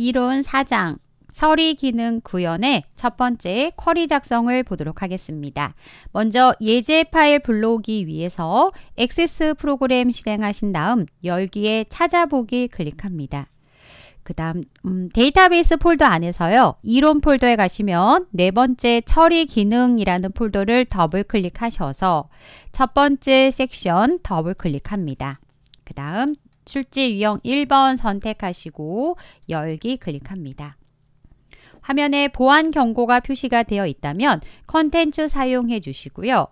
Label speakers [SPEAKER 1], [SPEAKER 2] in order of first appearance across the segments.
[SPEAKER 1] 이론 4장 처리 기능 구현의 첫 번째 쿼리 작성을 보도록 하겠습니다. 먼저 예제 파일 불러오기 위해서 액세스 프로그램 실행하신 다음 열기에 찾아보기 클릭합니다. 그 다음 음, 데이터베이스 폴더 안에서요. 이론 폴더에 가시면 네 번째 처리 기능이라는 폴더를 더블 클릭하셔서 첫 번째 섹션 더블 클릭합니다. 그 다음 출제 유형 1번 선택하시고 열기 클릭합니다. 화면에 보안 경고가 표시가 되어 있다면 컨텐츠 사용해 주시고요.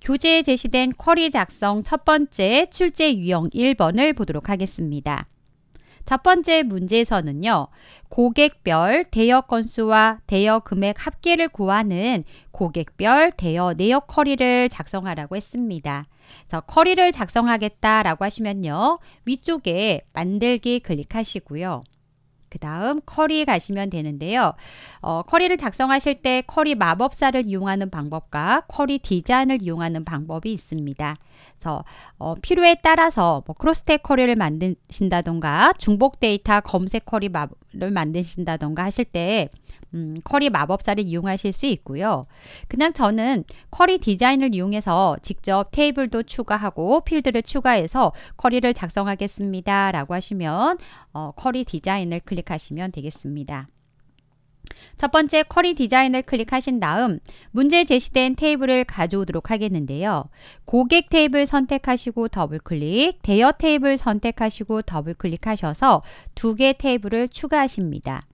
[SPEAKER 1] 교재에 제시된 쿼리 작성 첫 번째 출제 유형 1번을 보도록 하겠습니다. 첫 번째 문제에서는요. 고객별 대여 건수와 대여 금액 합계를 구하는 고객별 대여 내역 커리를 작성하라고 했습니다. 그래서 커리를 작성하겠다라고 하시면요. 위쪽에 만들기 클릭하시고요. 그 다음 커리에 가시면 되는데요. 어, 커리를 작성하실 때 커리 마법사를 이용하는 방법과 커리 디자인을 이용하는 방법이 있습니다. 그래서 어, 필요에 따라서 뭐 크로스텍 커리를 만드신다던가 중복 데이터 검색 커리를 만드신다던가 하실 때 음, 커리 마법사를 이용하실 수 있고요. 그냥 저는 커리 디자인을 이용해서 직접 테이블도 추가하고 필드를 추가해서 커리를 작성하겠습니다. 라고 하시면 어, 커리 디자인을 클릭하시면 되겠습니다. 첫 번째 커리 디자인을 클릭하신 다음 문제 제시된 테이블을 가져오도록 하겠는데요. 고객 테이블 선택하시고 더블클릭, 대여 테이블 선택하시고 더블클릭하셔서 두 개 테이블을 추가하십니다.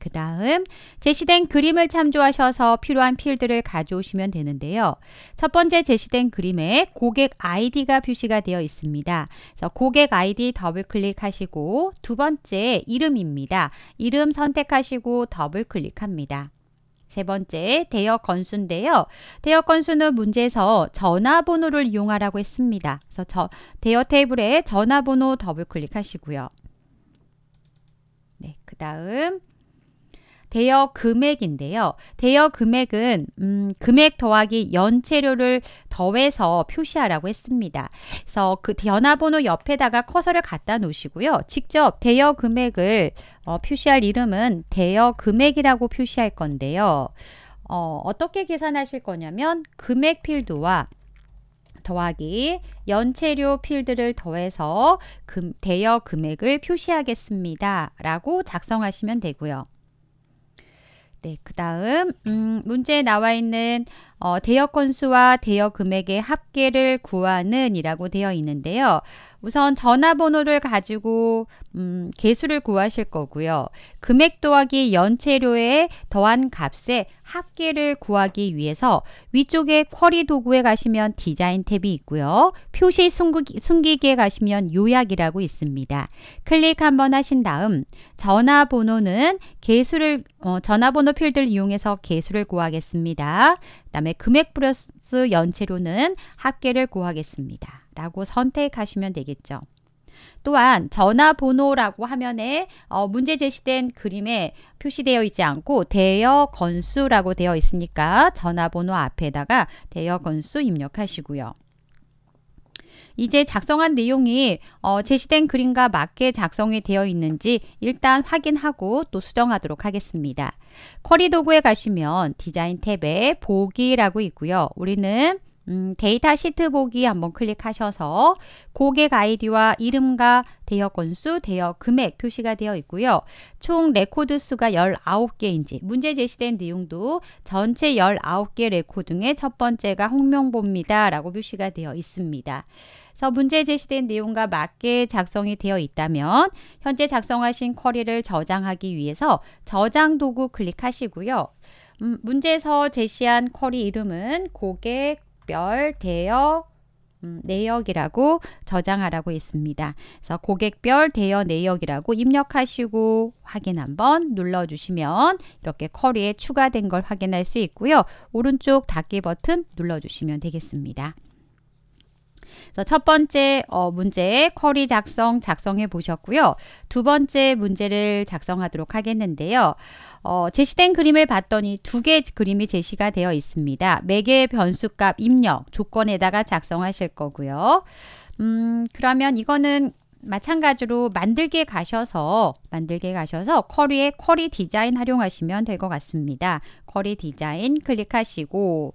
[SPEAKER 1] 그 다음 제시된 그림을 참조하셔서 필요한 필드를 가져오시면 되는데요. 첫 번째 제시된 그림에 고객 아이디가 표시가 되어 있습니다. 그래서 고객 아이디 더블 클릭하시고 두 번째 이름입니다. 이름 선택하시고 더블 클릭합니다. 세 번째, 대여 건수인데요. 대여 건수는 문제에서 전화번호를 이용하라고 했습니다. 그래서 저, 대여 테이블에 전화번호 더블 클릭하시고요. 네, 그 다음 대여 금액인데요. 대여 금액은 음, 금액 더하기 연체료를 더해서 표시하라고 했습니다. 그래서 그 변화번호 옆에다가 커서를 갖다 놓으시고요. 직접 대여 금액을 어, 표시할 이름은 대여 금액이라고 표시할 건데요. 어, 어떻게 계산하실 거냐면 금액 필드와 더하기 연체료 필드를 더해서 금, 대여 금액을 표시하겠습니다. 라고 작성하시면 되고요. 네, 그 다음 음, 문제에 나와 있는 어, 대여 건수와 대여 금액의 합계를 구하는 이라고 되어 있는데요. 우선 전화번호를 가지고 음, 개수를 구하실 거고요. 금액 더하기 연체료에 더한 값의 합계를 구하기 위해서 위쪽에 쿼리 도구에 가시면 디자인 탭이 있고요. 표시 숨기, 기에 가시면 요약이라고 있습니다. 클릭 한번 하신 다음 전화번호는 개수를 어, 전화번호 필드를 이용해서 개수를 구하겠습니다. 그다음에 금액 플러스 연체료는 합계를 구하겠습니다. 라고 선택하시면 되겠죠. 또한 전화번호라고 화면에 어, 문제 제시된 그림에 표시되어 있지 않고 대여 건수라고 되어 있으니까 전화번호 앞에다가 대여 건수 입력하시고요. 이제 작성한 내용이 어, 제시된 그림과 맞게 작성이 되어 있는지 일단 확인하고 또 수정하도록 하겠습니다. 쿼리 도구에 가시면 디자인 탭에 보기라고 있고요. 우리는 음, 데이터 시트 보기 한번 클릭하셔서 고객 아이디와 이름과 대여 건수, 대여 금액 표시가 되어 있고요. 총 레코드 수가 19개인지 문제 제시된 내용도 전체 19개 레코드 중에 첫 번째가 홍명보입니다. 라고 표시가 되어 있습니다. 그래서 문제 제시된 내용과 맞게 작성이 되어 있다면 현재 작성하신 쿼리를 저장하기 위해서 저장 도구 클릭하시고요. 음, 문제에서 제시한 쿼리 이름은 고객 고객별 대여 음, 내역이라고 저장하라고 있습니다. 그래서 고객별 대여 내역이라고 입력하시고 확인 한번 눌러주시면 이렇게 커리에 추가된 걸 확인할 수 있고요. 오른쪽 닫기 버튼 눌러주시면 되겠습니다. 첫 번째 어, 문제 쿼리 작성 작성해 보셨고요. 두 번째 문제를 작성하도록 하겠는데요. 어, 제시된 그림을 봤더니 두개의 그림이 제시가 되어 있습니다. 매개의 네 변수값 입력 조건에다가 작성하실 거고요. 음, 그러면 이거는 마찬가지로 만들기에 가셔서 만들기에 가셔서 커리에 커리 디자인 활용하시면 될 것 같습니다. 커리 디자인 클릭하시고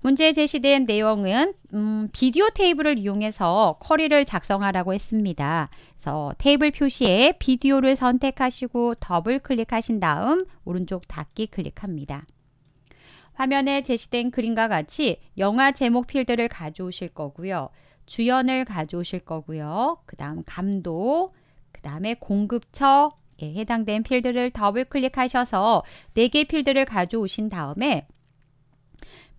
[SPEAKER 1] 문제에 제시된 내용은 음, 비디오 테이블을 이용해서 커리를 작성하라고 했습니다. 그래서 테이블 표시에 비디오를 선택하시고 더블 클릭하신 다음 오른쪽 닫기 클릭합니다. 화면에 제시된 그림과 같이 영화 제목 필드를 가져오실 거고요. 주연을 가져오실 거고요. 그 다음 감독, 그 다음에 공급처, 예, 해당된 필드를 더블 클릭하셔서 4개 필드를 가져오신 다음에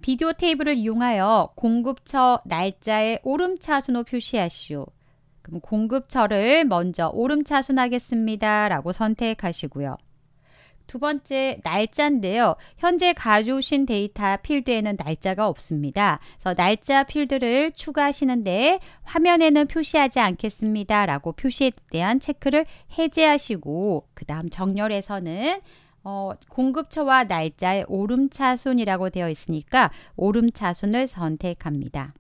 [SPEAKER 1] 비디오 테이블을 이용하여 공급처 날짜의 오름차순으로 표시하시오. 그럼 공급처를 먼저 오름차순 하겠습니다. 라고 선택하시고요. 두 번째 날짜인데요. 현재 가져오신 데이터 필드에는 날짜가 없습니다. 그래서 날짜 필드를 추가하시는데 화면에는 표시하지 않겠습니다. 라고 표시에 대한 체크를 해제하시고 그 다음 정렬에서는 어, 공급처와 날짜의 오름차순이라고 되어 있으니까 오름차순을 선택합니다.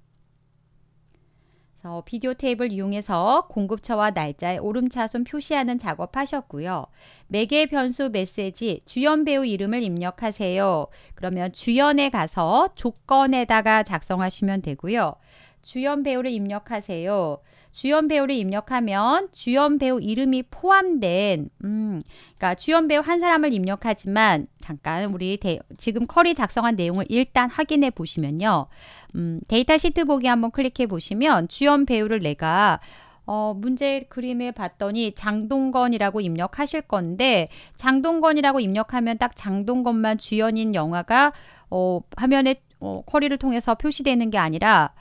[SPEAKER 1] 어, 비디오 테이블 이용해서 공급처와 날짜의 오름차순 표시하는 작업하셨고요. 매개 변수 메시지 주연 배우 이름을 입력하세요. 그러면 주연에 가서 조건에다가 작성하시면 되고요. 주연 배우를 입력하세요. 주연 배우를 입력하면 주연 배우 이름이 포함된 음 그러니까 주연 배우 한 사람을 입력하지만 잠깐 우리 대, 지금 커리 작성한 내용을 일단 확인해 보시면요. 음, 데이터 시트 보기 한번 클릭해 보시면 주연 배우를 내가 어, 문제 그림에 봤더니 장동건이라고 입력하실 건데 장동건이라고 입력하면 딱 장동건만 주연인 영화가 어, 화면에 어, 쿼리를 통해서 표시되는 게 아니라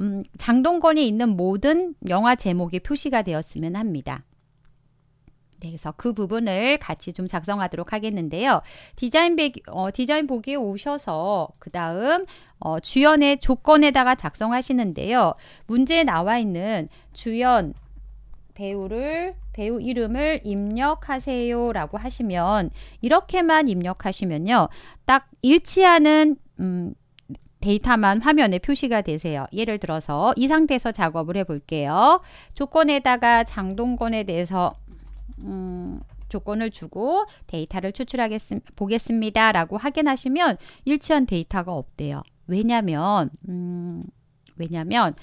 [SPEAKER 1] 음, 장동건이 있는 모든 영화 제목이 표시가 되었으면 합니다. 그래서 그 부분을 같이 좀 작성하도록 하겠는데요. 디자인, 배, 어, 디자인 보기에 오셔서 그 다음 어, 주연의 조건에다가 작성하시는데요. 문제에 나와 있는 주연 배우를 배우 이름을 입력하세요 라고 하시면 이렇게만 입력하시면요. 딱 일치하는 음, 데이터만 화면에 표시가 되세요. 예를 들어서 이 상태에서 작업을 해볼게요. 조건에다가 장동건에 대해서 음, 조건을 주고 데이터를 추출하겠습니다. 보겠습니다. 라고 확인하시면 일치한 데이터가 없대요. 왜냐면, 음, 왜냐면,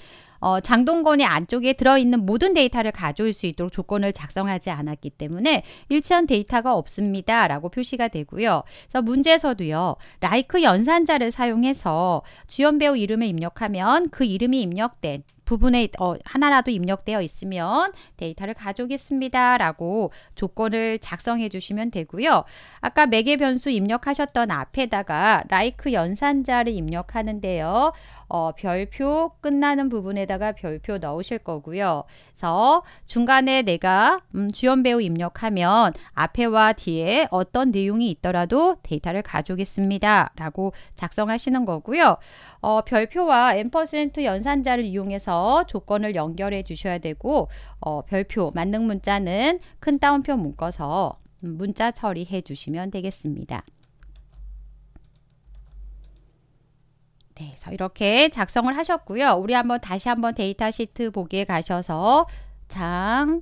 [SPEAKER 1] 어, 장동건의 안쪽에 들어있는 모든 데이터를 가져올 수 있도록 조건을 작성하지 않았기 때문에 일치한 데이터가 없습니다. 라고 표시가 되고요. 그래서 문제에서도요. 라이크 연산자를 사용해서 주연 배우 이름을 입력하면 그 이름이 입력된 부분에 어, 하나라도 입력되어 있으면 데이터를 가져오겠습니다. 라고 조건을 작성해 주시면 되고요. 아까 매개 변수 입력하셨던 앞에다가 like 연산자를 입력하는데요. 어, 별표 끝나는 부분에다가 별표 넣으실 거고요. 그래서 중간에 내가 음, 주연 배우 입력하면 앞에와 뒤에 어떤 내용이 있더라도 데이터를 가져오겠습니다. 라고 작성하시는 거고요. 어, 별표와 n% 연산자를 이용해서 조건을 연결해 주셔야 되고 어, 별표 만능 문자는 큰 따옴표 묶어서 음, 문자 처리해 주시면 되겠습니다. 네, 그서 이렇게 작성을 하셨고요. 우리 한번 다시 한번 데이터 시트 보기에 가셔서 장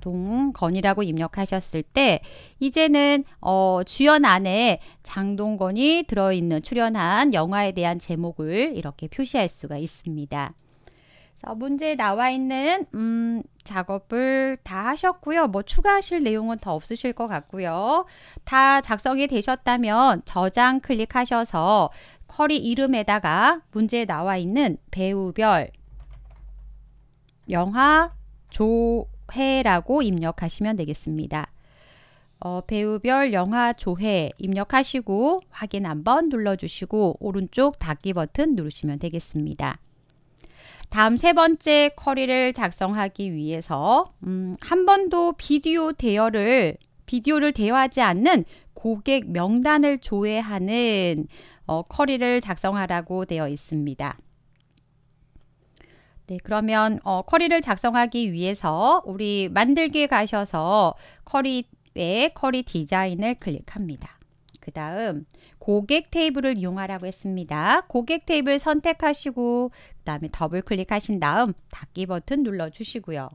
[SPEAKER 1] 동건이라고 입력하셨을 때 이제는 어, 주연 안에 장동건이 들어있는 출연한 영화에 대한 제목을 이렇게 표시할 수가 있습니다. 그래서 문제에 나와 있는 음, 작업을 다 하셨고요. 뭐 추가하실 내용은 더 없으실 것 같고요. 다 작성이 되셨다면 저장 클릭하셔서 커리 이름에다가 문제에 나와 있는 배우별 영화 조회라고 입력하시면 되겠습니다. 어, 배우별 영화 조회 입력하시고 확인 한번 눌러주시고 오른쪽 닫기 버튼 누르시면 되겠습니다. 다음 세 번째 쿼리를 작성하기 위해서 음, 한 번도 비디오 대여를 비디오를 대여하지 않는 고객 명단을 조회하는 어, 쿼리를 작성하라고 되어 있습니다. 네, 그러면 어, 쿼리를 작성하기 위해서 우리 만들기에 가셔서 쿼리의 쿼리 디자인을 클릭합니다. 그 다음 고객 테이블을 이용하라고 했습니다. 고객 테이블 선택하시고 그 다음에 더블 클릭하신 다음 닫기 버튼 눌러주시고요.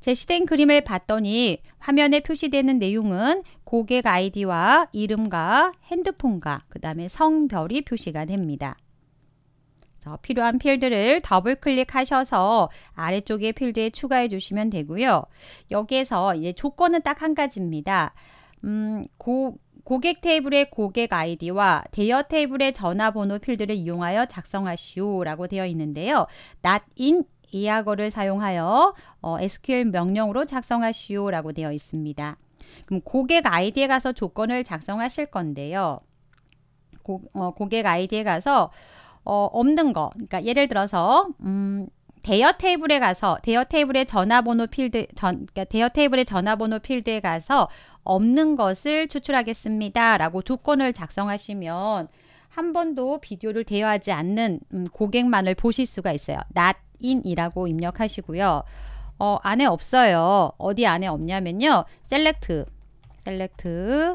[SPEAKER 1] 제시된 그림을 봤더니 화면에 표시되는 내용은 고객 아이디와 이름과 핸드폰과 그 다음에 성별이 표시가 됩니다. 필요한 필드를 더블 클릭하셔서 아래쪽에 필드에 추가해 주시면 되고요. 여기에서 이제 조건은 딱 한 가지입니다. 음, 고, 고객 테이블의 고객 아이디와 대여 테이블의 전화번호 필드를 이용하여 작성하시오 라고 되어 있는데요. not in 이약어를 사용하여 어, SQL 명령으로 작성하시오 라고 되어 있습니다. 그럼 고객 아이디에 가서 조건을 작성하실 건데요. 고, 어, 객 아이디에 가서 어, 없는 거. 그러니까 예를 들어서 음, 대여 테이블에 가서 대여 테이블의 전화번호 필드 전 그러니까 대여 테이블의 전화번호 필드에 가서 없는 것을 추출하겠습니다라고 조건을 작성하시면 한 번도 비디오를 대여하지 않는 음, 고객만을 보실 수가 있어요. not in이라고 입력하시고요. 어, 안에 없어요. 어디 안에 없냐면요. 셀렉트 셀렉트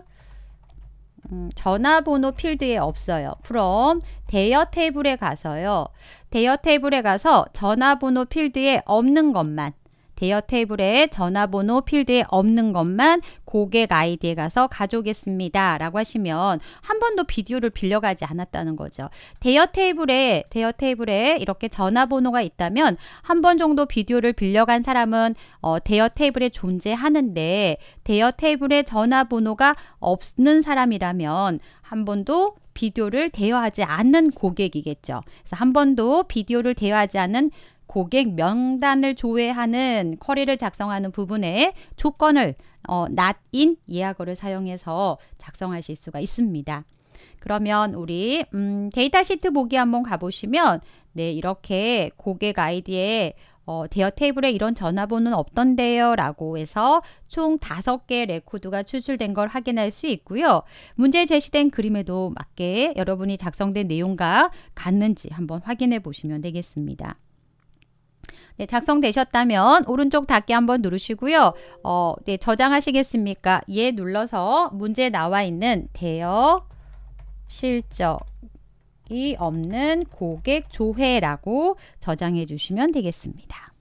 [SPEAKER 1] 음, 전화번호 필드에 없어요. 프롬 대여 테이블에 가서요. 대여 테이블에 가서 전화번호 필드에 없는 것만 대여 테이블에 전화번호 필드에 없는 것만 고객 아이디에 가서 가져오겠습니다. 라고 하시면 한 번도 비디오를 빌려가지 않았다는 거죠. 대여 테이블에, 대여 테이블에 이렇게 전화번호가 있다면 한 번 정도 비디오를 빌려간 사람은 어, 대여 테이블에 존재하는데 대여 테이블에 전화번호가 없는 사람이라면 한 번도 비디오를 대여하지 않는 고객이겠죠. 그래서 한 번도 비디오를 대여하지 않은 고객 명단을 조회하는 쿼리를 작성하는 부분에 조건을 어, not in 예약어를 사용해서 작성하실 수가 있습니다. 그러면 우리 음, 데이터 시트 보기 한번 가보시면 네 이렇게 고객 아이디에 어, 대여 테이블에 이런 전화번호는 없던데요 라고 해서 총 다섯 개의 레코드가 추출된 걸 확인할 수 있고요. 문제 제시된 그림에도 맞게 여러분이 작성된 내용과 같는지 한번 확인해 보시면 되겠습니다. 네, 작성되셨다면 오른쪽 닫기 한번 누르시고요. 어, 네, 저장하시겠습니까? 예 눌러서 문제 나와 있는 대여 실적이 없는 고객 조회라고 저장해 주시면 되겠습니다.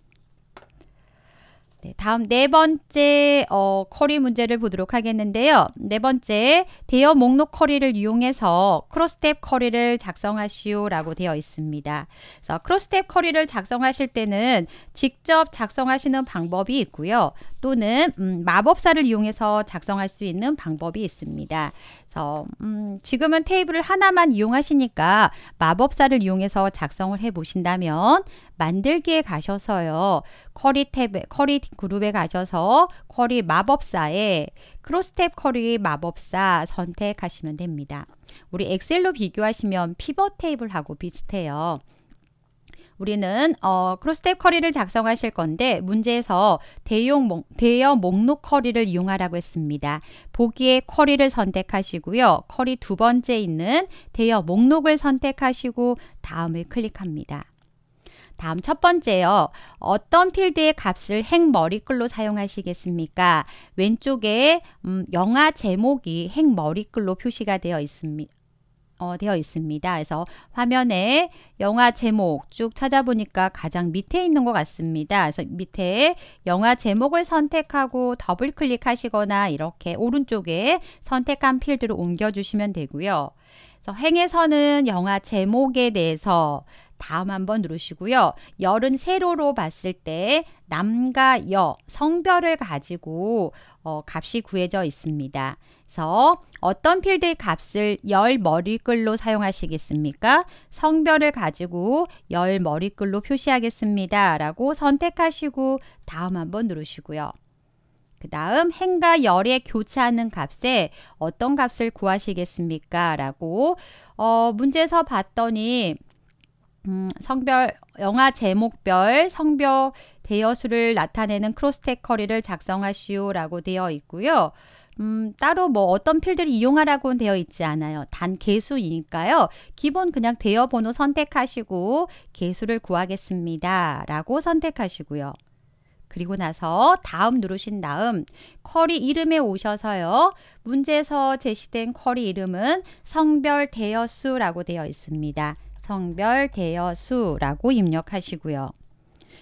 [SPEAKER 1] 네, 다음 네 번째 어, 커리 문제를 보도록 하겠는데요. 네 번째, 대여 목록 커리를 이용해서 크로스탭 커리를 작성하시오라고 되어 있습니다. 그래서 크로스탭 커리를 작성하실 때는 직접 작성하시는 방법이 있고요. 또는 음, 마법사를 이용해서 작성할 수 있는 방법이 있습니다. 그래서 음, 지금은 테이블을 하나만 이용하시니까 마법사를 이용해서 작성을 해 보신다면 만들기에 가셔서요. 커리 탭에 커리 그룹에 가셔서 커리 마법사에 크로스탭 커리 마법사 선택하시면 됩니다. 우리 엑셀로 비교하시면 피벗 테이블하고 비슷해요. 우리는 어, 크로스탭 커리를 작성하실 건데 문제에서 대용, 대여 목록 커리를 이용하라고 했습니다. 보기에 커리를 선택하시고요. 커리 두 번째 있는 대여 목록을 선택하시고 다음을 클릭합니다. 다음 첫 번째요. 어떤 필드의 값을 행 머리글로 사용하시겠습니까? 왼쪽에 음, 영화 제목이 행 머리글로 표시가 되어 있습니다. 어, 되어 있습니다. 그래서 화면에 영화 제목 쭉 찾아보니까 가장 밑에 있는 것 같습니다. 그래서 밑에 영화 제목을 선택하고 더블 클릭하시거나 이렇게 오른쪽에 선택한 필드로 옮겨주시면 되고요. 그래서 행에서는 영화 제목에 대해서 다음 한번 누르시고요. 열은 세로로 봤을 때 남과 여 성별을 가지고 어, 값이 구해져 있습니다. 그래서 어떤 필드의 값을 열 머리글로 사용하시겠습니까? 성별을 가지고 열 머리글로 표시하겠습니다. 라고 선택하시고 다음 한번 누르시고요. 그 다음 행과 열에 교차하는 값에 어떤 값을 구하시겠습니까? 라고 어, 문제에서 봤더니 음, 성별 영화 제목별 성별 대여수를 나타내는 크로스텍 커리를 작성하시오라고 되어 있고요. 음, 따로 뭐 어떤 필드를 이용하라고는 되어 있지 않아요. 단 개수이니까요. 기본 그냥 대여 번호 선택하시고 개수를 구하겠습니다. 라고 선택하시고요. 그리고 나서 다음 누르신 다음 커리 이름에 오셔서요. 문제에서 제시된 커리 이름은 성별 대여수라고 되어 있습니다. 성별 대여수라고 입력하시고요.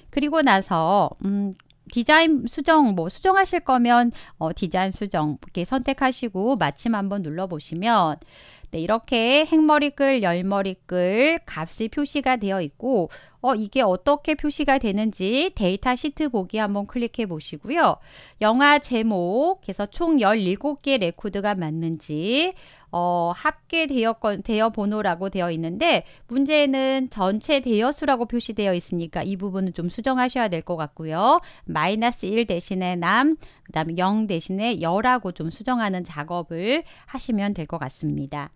[SPEAKER 1] 그리고 나서 음, 디자인 수정 뭐 수정하실 거면 어, 디자인 수정 이렇게 선택하시고 마침 한번 눌러 보시면 네, 이렇게 행머리글, 열머리글 값이 표시가 되어 있고 어, 이게 어떻게 표시가 되는지 데이터 시트 보기 한번 클릭해 보시고요. 영화 제목, 그래서 총 17개 레코드가 맞는지 어, 합계 대여건 대여 번호라고 되어 있는데 문제는 전체 대여수라고 표시되어 있으니까 이 부분은 좀 수정하셔야 될 것 같고요. 마이너스 1 대신에 남, 그다음 에0 대신에 여라고 좀 수정하는 작업을 하시면 될 것 같습니다.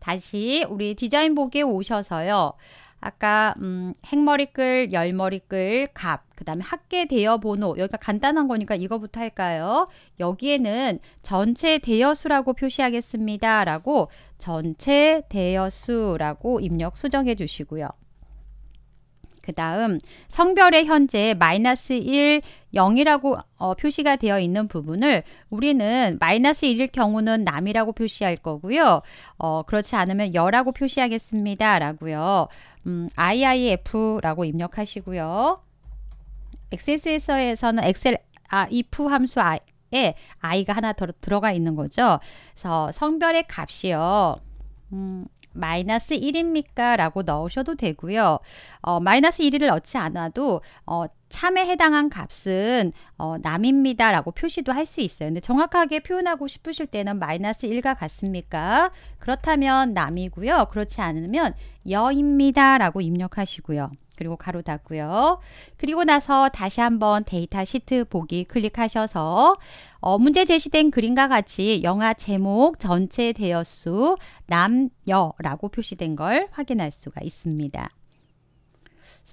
[SPEAKER 1] 다시 우리 디자인복에 오셔서요. 아까 음, 행머리글, 열머리글, 갑, 그 다음에 학계 대여 번호 여기가 간단한 거니까 이거부터 할까요? 여기에는 전체 대여수라고 표시하겠습니다. 라고 전체 대여수라고 입력 수정해 주시고요. 그 다음 성별의 현재 마이너스 1, 0이라고 어, 표시가 되어 있는 부분을 우리는 마이너스 1일 경우는 남이라고 표시할 거고요. 어, 그렇지 않으면 여라고 표시하겠습니다. 라고요. 음, IIF라고 입력하시고요. XS에서는 엑셀 아, if 함수 에 i가 하나 더 들어가 있는 거죠. 그래서 성별의 값이요. 음, 마이너스 1입니까? 라고 넣으셔도 되고요. 어, 마이너스 1을 넣지 않아도 어, 참에 해당한 값은 어, 남입니다 라고 표시도 할 수 있어요. 근데 정확하게 표현하고 싶으실 때는 마이너스 1과 같습니까? 그렇다면 남이고요. 그렇지 않으면 여입니다 라고 입력하시고요. 그리고 가로 닫고요. 그리고 나서 다시 한번 데이터 시트 보기 클릭하셔서 어, 문제 제시된 그림과 같이 영화 제목 전체 대여수 남여라고 표시된 걸 확인할 수가 있습니다.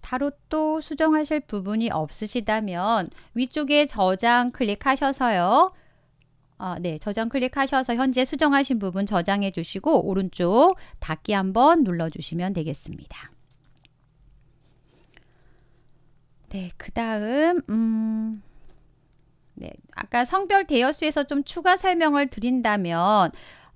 [SPEAKER 1] 따로 또 수정하실 부분이 없으시다면 위쪽에 저장 클릭하셔서요. 아, 네, 저장 클릭하셔서 현재 수정하신 부분 저장해 주시고 오른쪽 닫기 한번 눌러 주시면 되겠습니다. 네, 그 다음, 음, 네, 아까 성별 대여수에서 좀 추가 설명을 드린다면,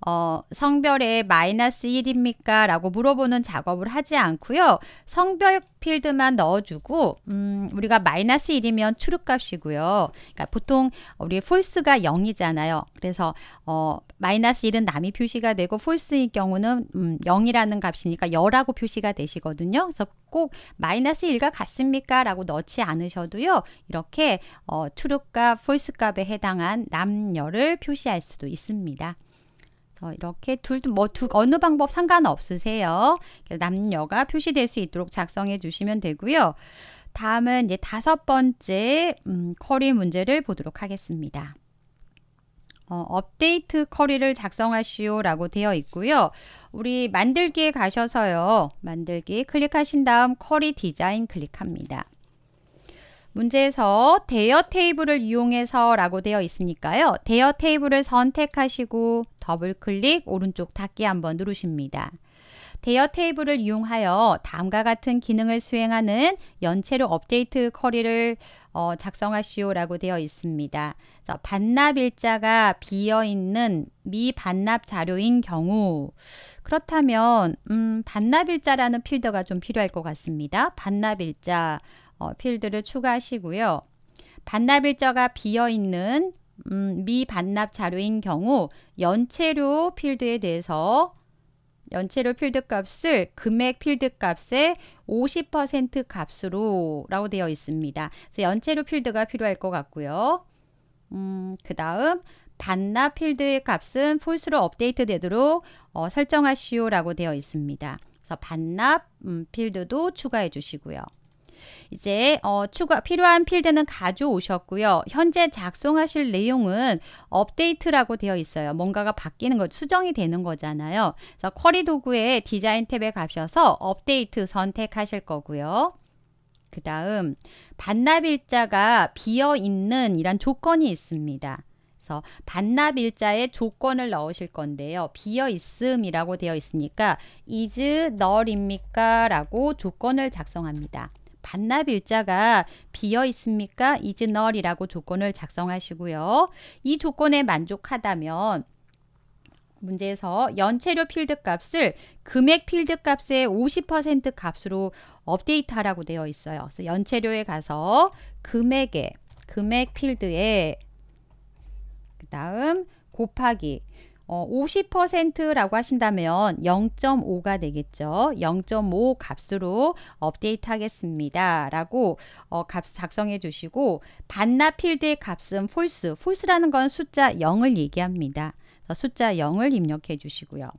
[SPEAKER 1] 어, 성별에 마이너스 1입니까? 라고 물어보는 작업을 하지 않고요. 성별 필드만 넣어주고 음, 우리가 마이너스 1이면 추루값이고요. 그러니까 보통 우리 s e 가 0이잖아요. 그래서 어, 마이너스 1은 남이 표시가 되고 false인 경우는 음, 0이라는 값이니까 여라고 표시가 되시거든요. 그래서 꼭 마이너스 1과 같습니까? 라고 넣지 않으셔도요. 이렇게 어, 추루값, s e 값에 해당한 남녀를 표시할 수도 있습니다. 그래서 이렇게 둘, 뭐, 두, 어느 방법 상관없으세요. 남녀가 표시될 수 있도록 작성해 주시면 되고요. 다음은 이제 다섯 번째 음, 커리 문제를 보도록 하겠습니다. 어, 업데이트 커리를 작성하시오 라고 되어 있고요. 우리 만들기에 가셔서요. 만들기 클릭하신 다음 커리 디자인 클릭합니다. 문제에서 대여 테이블을 이용해서 라고 되어 있으니까요. 대여 테이블을 선택하시고 더블 클릭, 오른쪽 닫기 한 번 누르십니다. 대여 테이블을 이용하여 다음과 같은 기능을 수행하는 연체료 업데이트 커리를 어, 작성하시오라고 되어 있습니다. 반납 일자가 비어 있는 미반납 자료인 경우 그렇다면 음, 반납 일자라는 필드가 좀 필요할 것 같습니다. 반납 일자 어, 필드를 추가하시고요. 반납 일자가 비어 있는 음, 미반납 자료인 경우 연체료 필드에 대해서 연체료 필드 값을 금액 필드 값의 50% 값으로 라고 되어 있습니다. 그래서 연체료 필드가 필요할 것 같고요. 음, 그 다음 반납 필드의 값은 폴스로 업데이트 되도록 어, 설정하시오 라고 되어 있습니다. 그래서 반납 음, 필드도 추가해 주시고요. 이제 어, 추가 필요한 필드는 가져오셨고요. 현재 작성하실 내용은 업데이트라고 되어 있어요. 뭔가가 바뀌는 거 수정이 되는 거잖아요. 그래서 쿼리 도구의 디자인 탭에 가셔서 업데이트 선택하실 거고요. 그 다음 반납 일자가 비어 있는 이런 조건이 있습니다. 그래서 반납 일자의 조건을 넣으실 건데요. 비어 있음이라고 되어 있으니까 is null입니까? 라고 조건을 작성합니다. 반납 일자가 비어 있습니까? is not이라고 조건을 작성하시고요. 이 조건에 만족하다면 문제에서 연체료 필드 값을 금액 필드 값의 50% 값으로 업데이트하라고 되어 있어요. 그래서 연체료에 가서 금액에 금액 필드에 그 다음 곱하기 50%라고 어, 하신다면 0.5가 되겠죠. 0.5 값으로 업데이트 하겠습니다. 라고 어, 값 작성해 주시고 반납 필드의 값은 false. false라는 건 숫자 0을 얘기합니다. 숫자 0을 입력해 주시고요.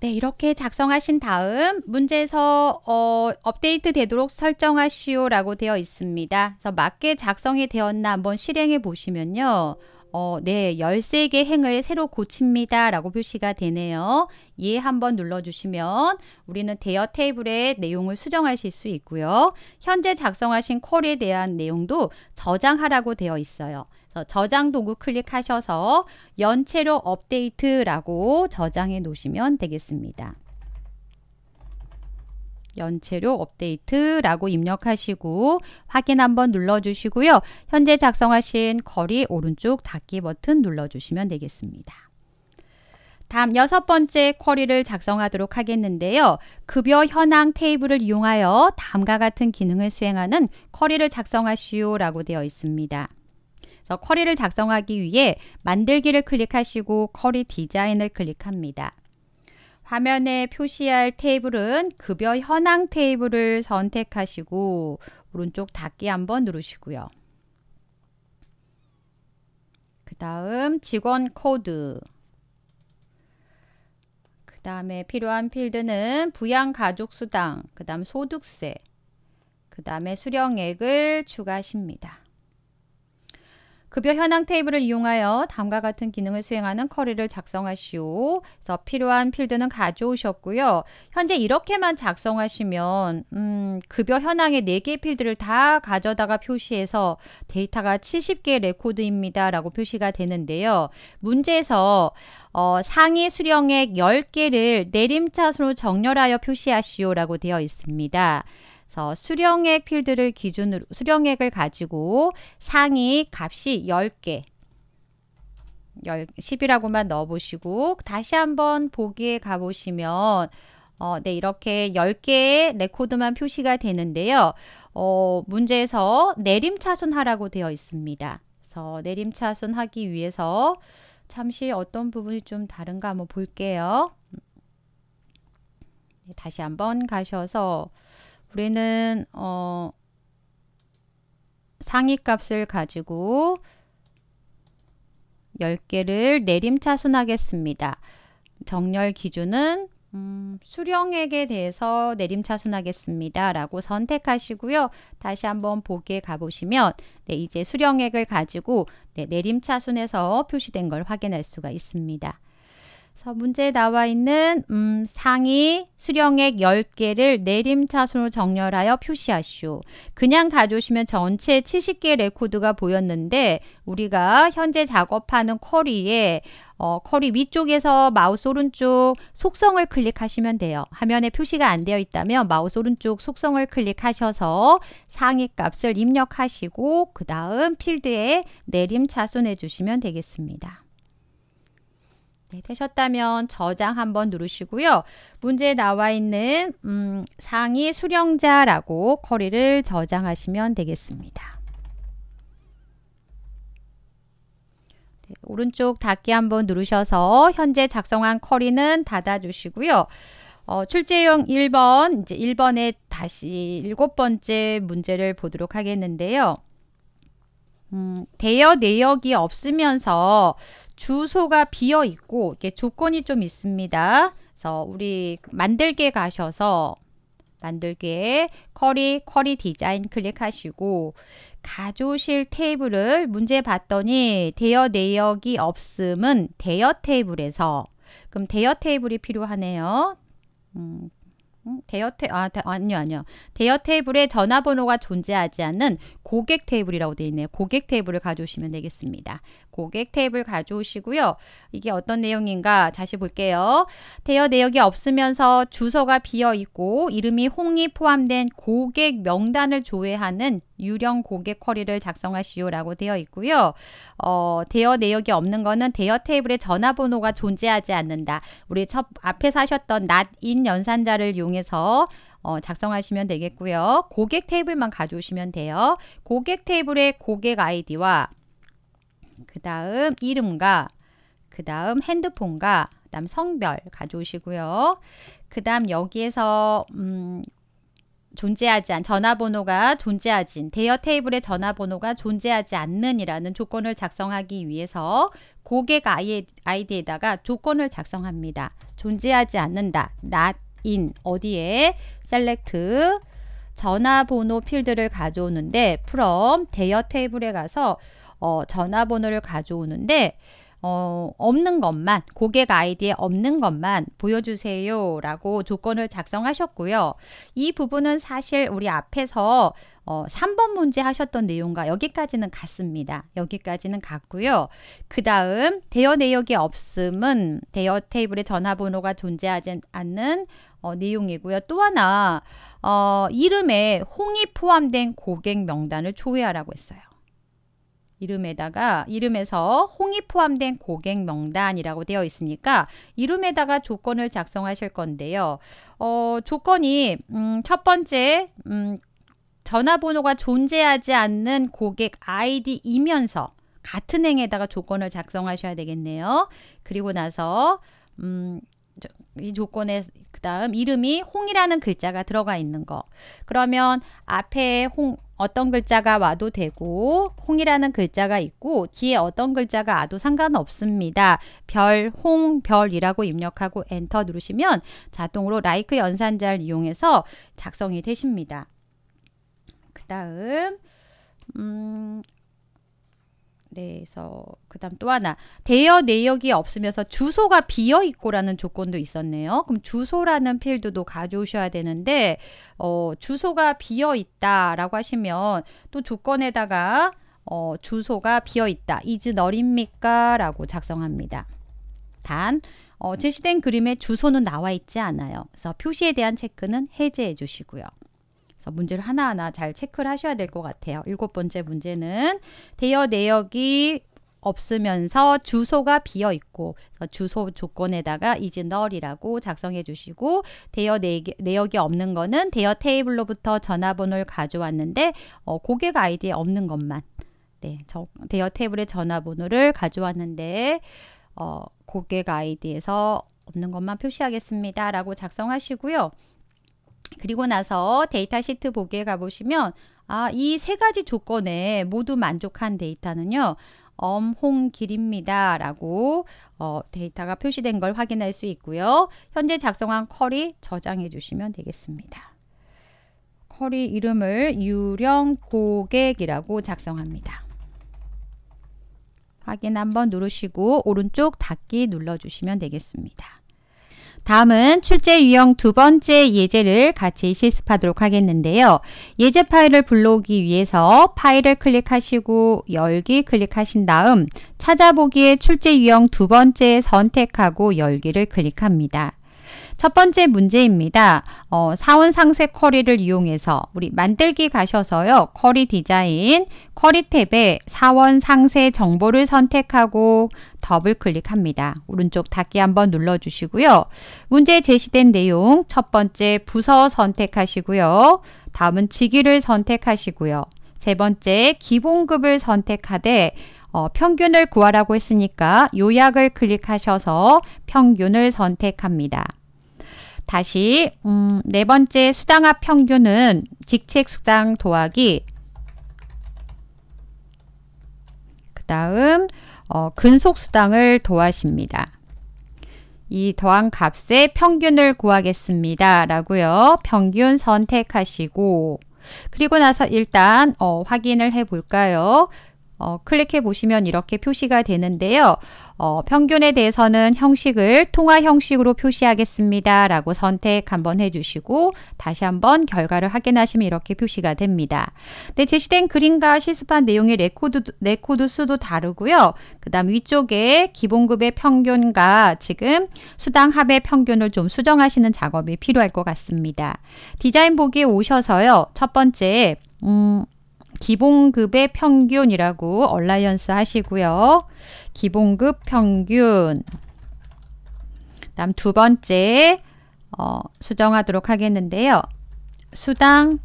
[SPEAKER 1] 네, 이렇게 작성하신 다음 문제에서 어, 업데이트 되도록 설정하시오라고 되어 있습니다. 그래서 맞게 작성이 되었나 한번 실행해 보시면요. 어, 네, 13개 행을 새로 고칩니다. 라고 표시가 되네요. 예 한번 눌러주시면 우리는 대여 테이블의 내용을 수정하실 수 있고요. 현재 작성하신 콜에 대한 내용도 저장하라고 되어 있어요. 저장 도구 클릭하셔서 연체로 업데이트라고 저장해 놓으시면 되겠습니다. 연체료 업데이트라고 입력하시고 확인 한번 눌러주시고요. 현재 작성하신 거리 오른쪽 닫기 버튼 눌러주시면 되겠습니다. 다음 여섯 번째 쿼리를 작성하도록 하겠는데요. 급여 현황 테이블을 이용하여 다음과 같은 기능을 수행하는 쿼리를 작성하시오 라고 되어 있습니다. 쿼리를 작성하기 위해 만들기를 클릭하시고 쿼리 디자인을 클릭합니다. 화면에 표시할 테이블은 급여 현황 테이블을 선택하시고 오른쪽 닫기 한번 누르시고요. 그 다음 직원 코드 그 다음에 필요한 필드는 부양가족수당 그 다음 소득세 그 다음에 수령액을 추가하십니다. 급여 현황 테이블을 이용하여 다음과 같은 기능을 수행하는 커리를 작성하시오. 그래서 필요한 필드는 가져오셨고요. 현재 이렇게만 작성하시면 음, 급여 현황의 4개 필드를 다 가져다가 표시해서 데이터가 70개 레코드입니다. 라고 표시가 되는데요. 문제에서 어, 상위 수령액 10개를 내림차순으로 정렬하여 표시하시오 라고 되어 있습니다. 그래서 수령액 필드를 기준으로 수령액을 가지고 상위 값이 10개 10이라고만 넣어보시고 다시 한번 보기에 가보시면 어, 네, 이렇게 10개의 레코드만 표시가 되는데요. 어, 문제에서 내림차순하라고 되어 있습니다. 그래서 내림차순 하기 위해서 잠시 어떤 부분이 좀 다른가 한번 볼게요. 음. 네, 다시 한번 가셔서 우리는 어, 상위 값을 가지고 10개를 내림차순하겠습니다. 정렬 기준은 음, 수령액에 대해서 내림차순하겠습니다. 라고 선택하시고요. 다시 한번 보기에 가보시면 네, 이제 수령액을 가지고 네, 내림차순에서 표시된 걸 확인할 수가 있습니다. 그 문제에 나와 있는 음, 상위 수령액 10개를 내림차순으로 정렬하여 표시하시오. 그냥 가져오시면 전체 70개 레코드가 보였는데 우리가 현재 작업하는 쿼리에 어, 커리 위쪽에서 마우스 오른쪽 속성을 클릭하시면 돼요. 화면에 표시가 안 되어 있다면 마우스 오른쪽 속성을 클릭하셔서 상위 값을 입력하시고 그 다음 필드에 내림차순해 주시면 되겠습니다. 네, 되셨다면 저장 한번 누르시고요. 문제에 나와 있는 음, 상위 수령자라고 커리를 저장하시면 되겠습니다. 네, 오른쪽 닫기 한번 누르셔서 현재 작성한 커리는 닫아주시고요. 어, 출제용 1번, 이제 1번에 다시 일곱 번째 문제를 보도록 하겠는데요. 음, 대여 내역이 없으면서 주소가 비어 있고 이게 조건이 좀 있습니다. 그래서 우리 만들게 가셔서 만들기에 커리 커리 디자인 클릭하시고 가조실 테이블을 문제 봤더니 대여 내역이 없음은 대여 테이블에서 그럼 대여 테이블이 필요하네요. 음, 음 대여 테 아, 아니요 아니요 대여 테이블에 전화번호가 존재하지 않는 고객 테이블이라고 되어 있네요. 고객 테이블을 가져오시면 되겠습니다. 고객 테이블 가져오시고요. 이게 어떤 내용인가 다시 볼게요. 대여 내역이 없으면서 주소가 비어 있고 이름이 홍이 포함된 고객 명단을 조회하는 유령 고객 쿼리를 작성하시오라고 되어 있고요. 어, 대여 내역이 없는 거는 대여 테이블에 전화번호가 존재하지 않는다. 우리 첫 앞에서 하셨던 낫인 연산자를 이용해서 어, 작성하시면 되겠고요. 고객 테이블만 가져오시면 돼요. 고객 테이블에 고객 아이디와 그 다음 이름과 그 다음 핸드폰과 그 다음 성별 가져오시고요. 그 다음 여기에서 음, 존재하지 않 전화번호가 존재하진 대여 테이블에 전화번호가 존재하지 않는이라는 조건을 작성하기 위해서 고객 아이, 아이디에다가 조건을 작성합니다. 존재하지 않는다. not in 어디에 셀렉트 전화번호 필드를 가져오는데 프롬 대여 테이블에 가서 어, 전화번호를 가져오는데 어, 없는 것만 고객 아이디에 없는 것만 보여주세요 라고 조건을 작성하셨고요. 이 부분은 사실 우리 앞에서 어, 3번 문제 하셨던 내용과 여기까지는 같습니다. 여기까지는 같고요. 그 다음 대여 내역이 없음은 대여 테이블에 전화번호가 존재하지 않는 어, 내용이고요. 또 하나 어, 이름에 홍이 포함된 고객 명단을 조회하라고 했어요. 이름에다가 이름에서 홍이 포함된 고객 명단이라고 되어 있으니까 이름에다가 조건을 작성하실 건데요. 어, 조건이 음, 첫 번째 음, 전화번호가 존재하지 않는 고객 아이디이면서 같은 행에다가 조건을 작성하셔야 되겠네요. 그리고 나서 음, 이 조건에 그 다음 이름이 홍이라는 글자가 들어가 있는 거. 그러면 앞에 홍 어떤 글자가 와도 되고 홍이라는 글자가 있고 뒤에 어떤 글자가 와도 상관없습니다. 별, 홍, 별이라고 입력하고 엔터 누르시면 자동으로 라이크 연산자를 이용해서 작성이 되십니다. 그 다음 음, 그래서 그다음 또 하나 대여 내역이 없으면서 주소가 비어 있고라는 조건도 있었네요. 그럼 주소라는 필드도 가져오셔야 되는데 어, 주소가 비어 있다라고 하시면 또 조건에다가 어, 주소가 비어 있다. 이즈 어립니까라고 작성합니다. 단 어, 제시된 그림에 주소는 나와 있지 않아요. 그래서 표시에 대한 체크는 해제해 주시고요. 그래서 문제를 하나하나 잘 체크를 하셔야 될 것 같아요. 일곱 번째 문제는 대여 내역이 없으면서 주소가 비어 있고 주소 조건에다가 이제 널이라고 작성해 주시고 대여 내역이 없는 거는 대여 테이블로부터 전화번호를 가져왔는데 어, 고객 아이디에 없는 것만 네, 저 대여 테이블의 전화번호를 가져왔는데 어, 고객 아이디에서 없는 것만 표시하겠습니다 라고 작성하시고요. 그리고 나서 데이터 시트 보기에 가보시면 아, 이 세 가지 조건에 모두 만족한 데이터는요. 엄홍길입니다. 라고 어, 데이터가 표시된 걸 확인할 수 있고요. 현재 작성한 쿼리 저장해 주시면 되겠습니다. 쿼리 이름을 유령 고객이라고 작성합니다. 확인 한번 누르시고 오른쪽 닫기 눌러주시면 되겠습니다. 다음은 출제 유형 두 번째 예제를 같이 실습하도록 하겠는데요. 예제 파일을 불러오기 위해서 파일을 클릭하시고 열기 클릭하신 다음 찾아보기에 출제 유형 두 번째 선택하고 열기를 클릭합니다. 첫 번째 문제입니다. 어, 사원 상세 쿼리를 이용해서 우리 만들기 가셔서요. 쿼리 디자인, 쿼리 탭에 사원 상세 정보를 선택하고 더블 클릭합니다. 오른쪽 닫기 한번 눌러주시고요. 문제 제시된 내용 첫 번째 부서 선택하시고요. 다음은 직위를 선택하시고요. 세 번째 기본급을 선택하되 어, 평균을 구하라고 했으니까 요약을 클릭하셔서 평균을 선택합니다. 다시 음, 네 번째 수당합 평균은 직책 수당 도하기 그 다음 어, 근속 수당을 도하십니다. 이 더한 값의 평균을 구하겠습니다. 라고요. 평균 선택하시고 그리고 나서 일단 어, 확인을 해볼까요? 어, 클릭해 보시면 이렇게 표시가 되는데요. 어, 평균에 대해서는 형식을 통화 형식으로 표시하겠습니다. 라고 선택 한번 해주시고 다시 한번 결과를 확인하시면 이렇게 표시가 됩니다. 네, 제시된 그림과 실습한 내용의 레코드, 레코드 수도 다르고요. 그 다음 위쪽에 기본급의 평균과 지금 수당 합의 평균을 좀 수정하시는 작업이 필요할 것 같습니다. 디자인 보기에 오셔서요. 첫 번째, 음, 기본급의 평균이라고 얼라이언스 하시고요. 기본급 평균. 다음 두 번째 어, 수정하도록 하겠는데요. 수당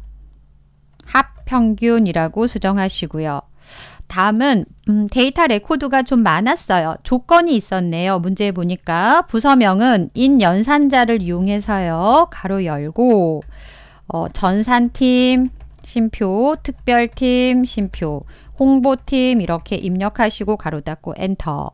[SPEAKER 1] 합평균이라고 수정하시고요. 다음은 음, 데이터 레코드가 좀 많았어요. 조건이 있었네요. 문제 보니까 부서명은 인연산자를 이용해서요. 가로 열고 어, 전산팀, 심표, 특별팀, 심표, 홍보팀 이렇게 입력하시고 가로 닫고 엔터.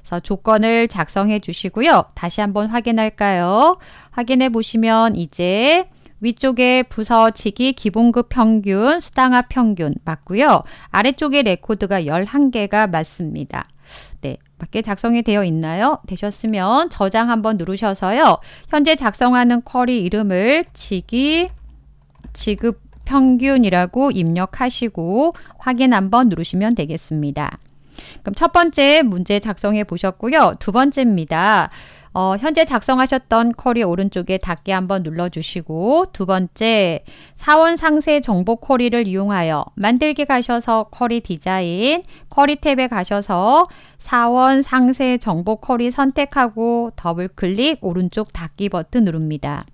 [SPEAKER 1] 그래서 조건을 작성해 주시고요. 다시 한번 확인할까요? 확인해 보시면 이제 위쪽에 부서치기 기본급 평균, 수당합 평균 맞고요. 아래쪽에 레코드가 11개가 맞습니다. 네, 밖에 작성이 되어 있나요? 되셨으면 저장 한번 누르셔서요. 현재 작성하는 쿼리 이름을 지기, 지급 평균이라고 입력하시고 확인 한번 누르시면 되겠습니다. 그럼 첫 번째 문제 작성해 보셨고요. 두 번째입니다. 어, 현재 작성하셨던 쿼리 오른쪽에 닫기 한번 눌러주시고 두 번째 사원 상세 정보 쿼리를 이용하여 만들기 가셔서 쿼리 디자인 쿼리 탭에 가셔서 사원 상세 정보 쿼리 선택하고 더블 클릭 오른쪽 닫기 버튼 누릅니다.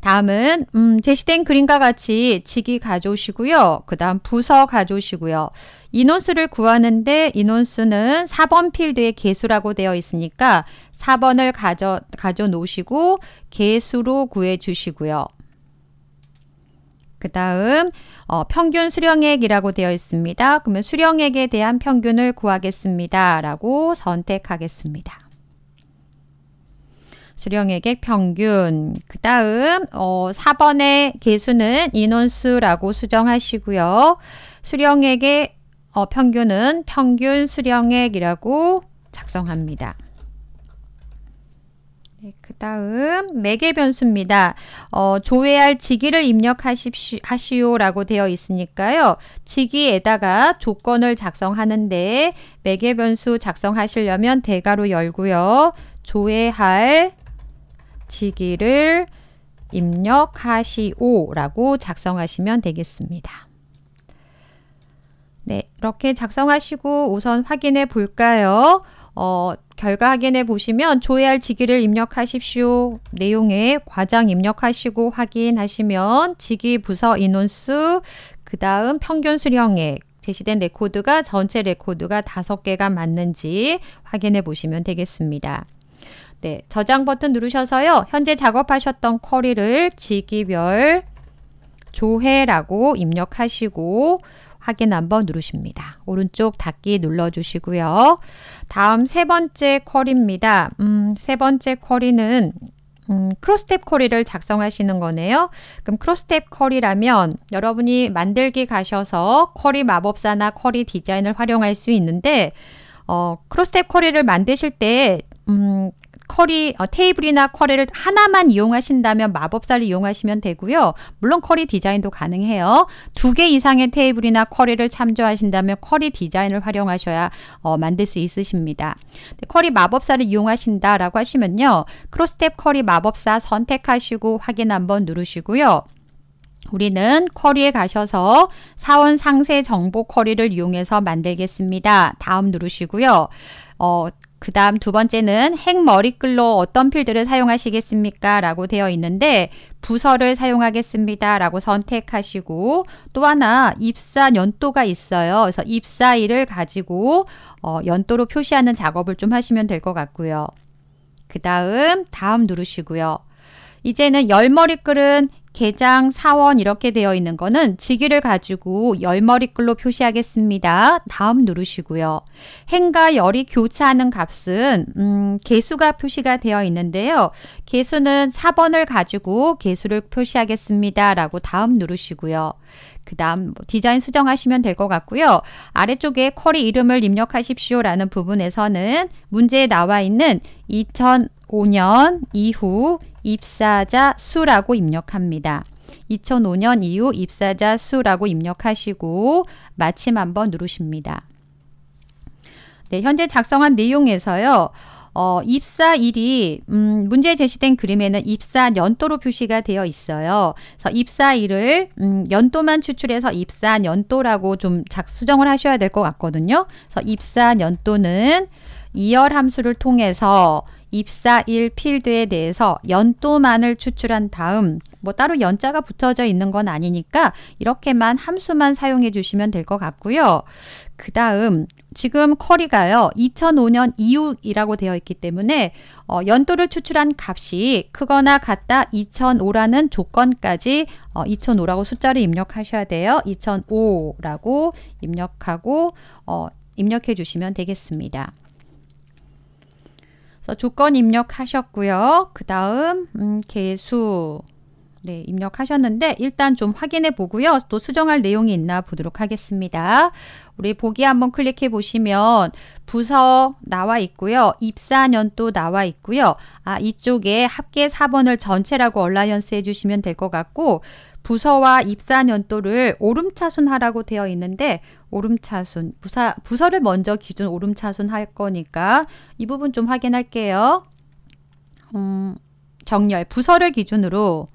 [SPEAKER 1] 다음은 음, 제시된 그림과 같이 직이 가져오시고요. 그 다음 부서 가져오시고요. 인원수를 구하는데 인원수는 4번 필드에 개수라고 되어 있으니까 4번을 가져, 가져놓으시고 개수로 구해주시고요. 그 다음 어, 평균 수령액이라고 되어 있습니다. 그러면 수령액에 대한 평균을 구하겠습니다. 라고 선택하겠습니다. 수령액의 평균. 그 다음 어, 4번의 개수는 인원수라고 수정하시고요. 수령액의 어, 평균은 평균 수령액이라고 작성합니다. 네, 그 다음 매개 변수입니다. 어, 조회할 직위를 입력하시오라고 되어 있으니까요. 직위에다가 조건을 작성하는데 매개 변수 작성하시려면 대괄호 열고요. 조회할 마치기를 입력하시오라고 작성하시면 되겠습니다. 네, 이렇게 작성하시고 우선 확인해 볼까요? 어, 결과 확인해 보시면 조회할 직위를 입력하십시오. 내용에 과장 입력하시고 확인하시면 직위 부서 인원수, 그 다음 평균 수령액, 제시된 레코드가 전체 레코드가 다 개가 맞는지 확인해 보시면 되겠습니다. 네, 저장 버튼 누르셔서요. 현재 작업하셨던 쿼리를 직위별 조회라고 입력하시고 확인 한번 누르십니다. 오른쪽 닫기 눌러주시고요. 다음 세 번째 쿼리입니다. 음, 세 번째 쿼리는 음, 크로스탭 쿼리를 작성하시는 거네요. 그럼 크로스탭 쿼리라면 여러분이 만들기 가셔서 쿼리 마법사나 쿼리 디자인을 활용할 수 있는데 어, 크로스탭 쿼리를 만드실 때 음, 커리 어, 테이블이나 커리를 하나만 이용하신다면 마법사를 이용하시면 되고요. 물론 커리 디자인도 가능해요. 두 개 이상의 테이블이나 커리를 참조하신다면 커리 디자인을 활용하셔야 어, 만들 수 있으십니다. 커리 마법사를 이용하신다라고 하시면요. 크로스텝 커리 마법사 선택하시고 확인 한번 누르시고요. 우리는 쿼리에 가셔서 사원 상세 정보 쿼리를 이용해서 만들겠습니다. 다음 누르시고요. 어, 그 다음 두 번째는 핵머리글로 어떤 필드를 사용하시겠습니까? 라고 되어 있는데 부서를 사용하겠습니다. 라고 선택하시고 또 하나 입사 연도가 있어요. 그래서 입사일을 가지고 어, 연도로 표시하는 작업을 좀 하시면 될 것 같고요. 그 다음 다음 누르시고요. 이제는 열머리글은 개장, 사원 이렇게 되어 있는 거는 직위를 가지고 열머리글로 표시하겠습니다. 다음 누르시고요. 행과 열이 교차하는 값은 음, 개수가 표시가 되어 있는데요. 개수는 4번을 가지고 개수를 표시하겠습니다. 라고 다음 누르시고요. 그 다음 뭐 디자인 수정하시면 될 것 같고요. 아래쪽에 쿼리 이름을 입력하십시오 라는 부분에서는 문제에 나와 있는 2005년 이후 입사자 수라고 입력합니다. 2005년 이후 입사자 수라고 입력하시고 마침 한번 누르십니다. 네, 현재 작성한 내용에서요. 어, 입사일이 음, 문제 제시된 그림에는 입사 연도로 표시가 되어 있어요. 그래서 입사일을 음, 연도만 추출해서 입사 연도라고 좀 작, 수정을 하셔야 될 것 같거든요. 그래서 입사 연도는 이열 함수를 통해서 입사일 필드에 대해서 연도만을 추출한 다음 뭐 따로 연자가 붙어져 있는 건 아니니까 이렇게만 함수만 사용해 주시면 될 것 같고요. 그 다음 지금 커리가요. 2005년 이후이라고 되어 있기 때문에 어, 연도를 추출한 값이 크거나 같다 2005라는 조건까지 어, 2005라고 숫자를 입력하셔야 돼요. 2005라고 입력하고 어, 입력해 주시면 되겠습니다. 조건 입력하셨고요. 그 다음 음, 개수 네, 입력하셨는데 일단 좀 확인해 보고요. 또 수정할 내용이 있나 보도록 하겠습니다. 우리 보기 한번 클릭해 보시면 부서 나와 있고요. 입사년도 나와 있고요. 아, 이쪽에 합계 4번을 전체라고 얼라이언스 해주시면 될 것 같고 부서와 입사 연도를 오름차순하라고 되어 있는데 오름차순 부사, 부서를 먼저 기준 오름차순 할 거니까 이 부분 좀 확인할게요. 음, 정렬 부서를 기준으로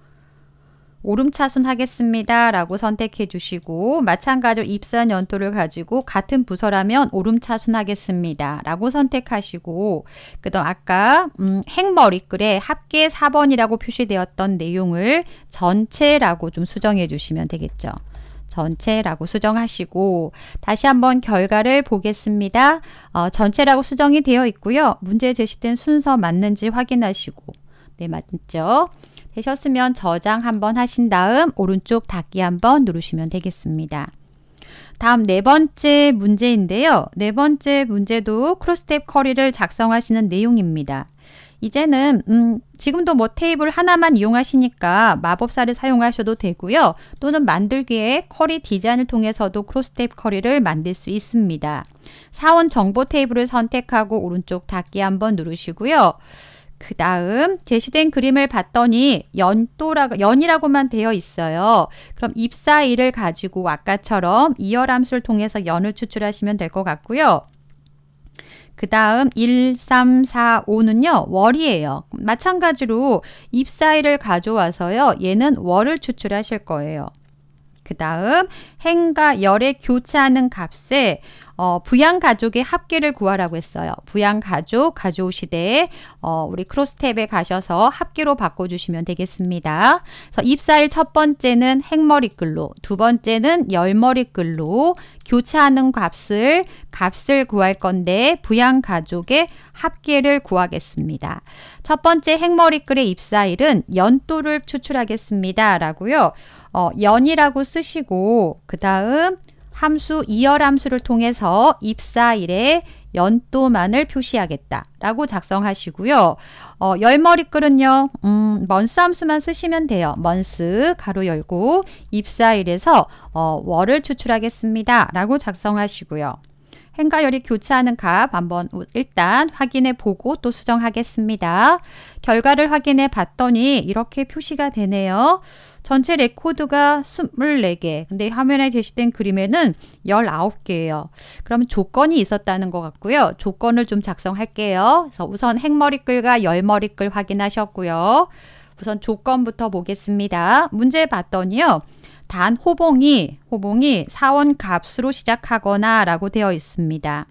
[SPEAKER 1] 오름차순 하겠습니다. 라고 선택해 주시고 마찬가지로 입산 연도를 가지고 같은 부서라면 오름차순 하겠습니다. 라고 선택하시고 그 다음 아까 음, 핵머리글에 합계 4번이라고 표시되었던 내용을 전체라고 좀 수정해 주시면 되겠죠. 전체라고 수정하시고 다시 한번 결과를 보겠습니다. 어, 전체라고 수정이 되어 있고요. 문제 제시된 순서 맞는지 확인하시고 네 맞죠? 되셨으면 저장 한번 하신 다음 오른쪽 닫기 한번 누르시면 되겠습니다. 다음 네 번째 문제인데요. 네 번째 문제도 크로스탭 커리를 작성하시는 내용입니다. 이제는 음, 지금도 뭐 테이블 하나만 이용하시니까 마법사를 사용하셔도 되고요. 또는 만들기에 커리 디자인을 통해서도 크로스탭 커리를 만들 수 있습니다. 사원 정보 테이블을 선택하고 오른쪽 닫기 한번 누르시고요. 그 다음 제시된 그림을 봤더니 연도라고 연이라고만 되어 있어요. 그럼 입사일을 가지고 아까처럼 이열함수를 통해서 연을 추출하시면 될 것 같고요. 그 다음 1, 3, 4, 5는요. 월이에요. 마찬가지로 입사일을 가져와서요. 얘는 월을 추출하실 거예요. 그 다음 행과 열의 교차하는 값에 어, 부양 가족의 합계를 구하라고 했어요. 부양 가족 가져오시되 어, 우리 크로스탭에 가셔서 합계로 바꿔주시면 되겠습니다. 그래서 입사일 첫 번째는 행머리글로, 두 번째는 열머리글로 교차하는 값을 값을 구할 건데 부양 가족의 합계를 구하겠습니다. 첫 번째 행머리글의 입사일은 연도를 추출하겠습니다라고요. 어, 연이라고 쓰시고 그 다음 함수 이열 함수를 통해서 입사일의 연도만을 표시하겠다라고 작성하시고요. 어, 열머리글은요. 음, 먼스 함수만 쓰시면 돼요. 먼스 가로 열고 입사일에서 어, 월을 추출하겠습니다라고 작성하시고요. 행과 열이 교차하는 값 한번 일단 확인해 보고 또 수정하겠습니다. 결과를 확인해 봤더니 이렇게 표시가 되네요. 전체 레코드가 24개. 근데 화면에 제시된 그림에는 19개예요. 그럼 조건이 있었다는 것 같고요. 조건을 좀 작성할게요. 그래서 우선 행머리글과 열머리글 확인하셨고요. 우선 조건부터 보겠습니다. 문제 봤더니요. 단 호봉이 호봉이 사원 값으로 시작하거나 라고 되어 있습니다.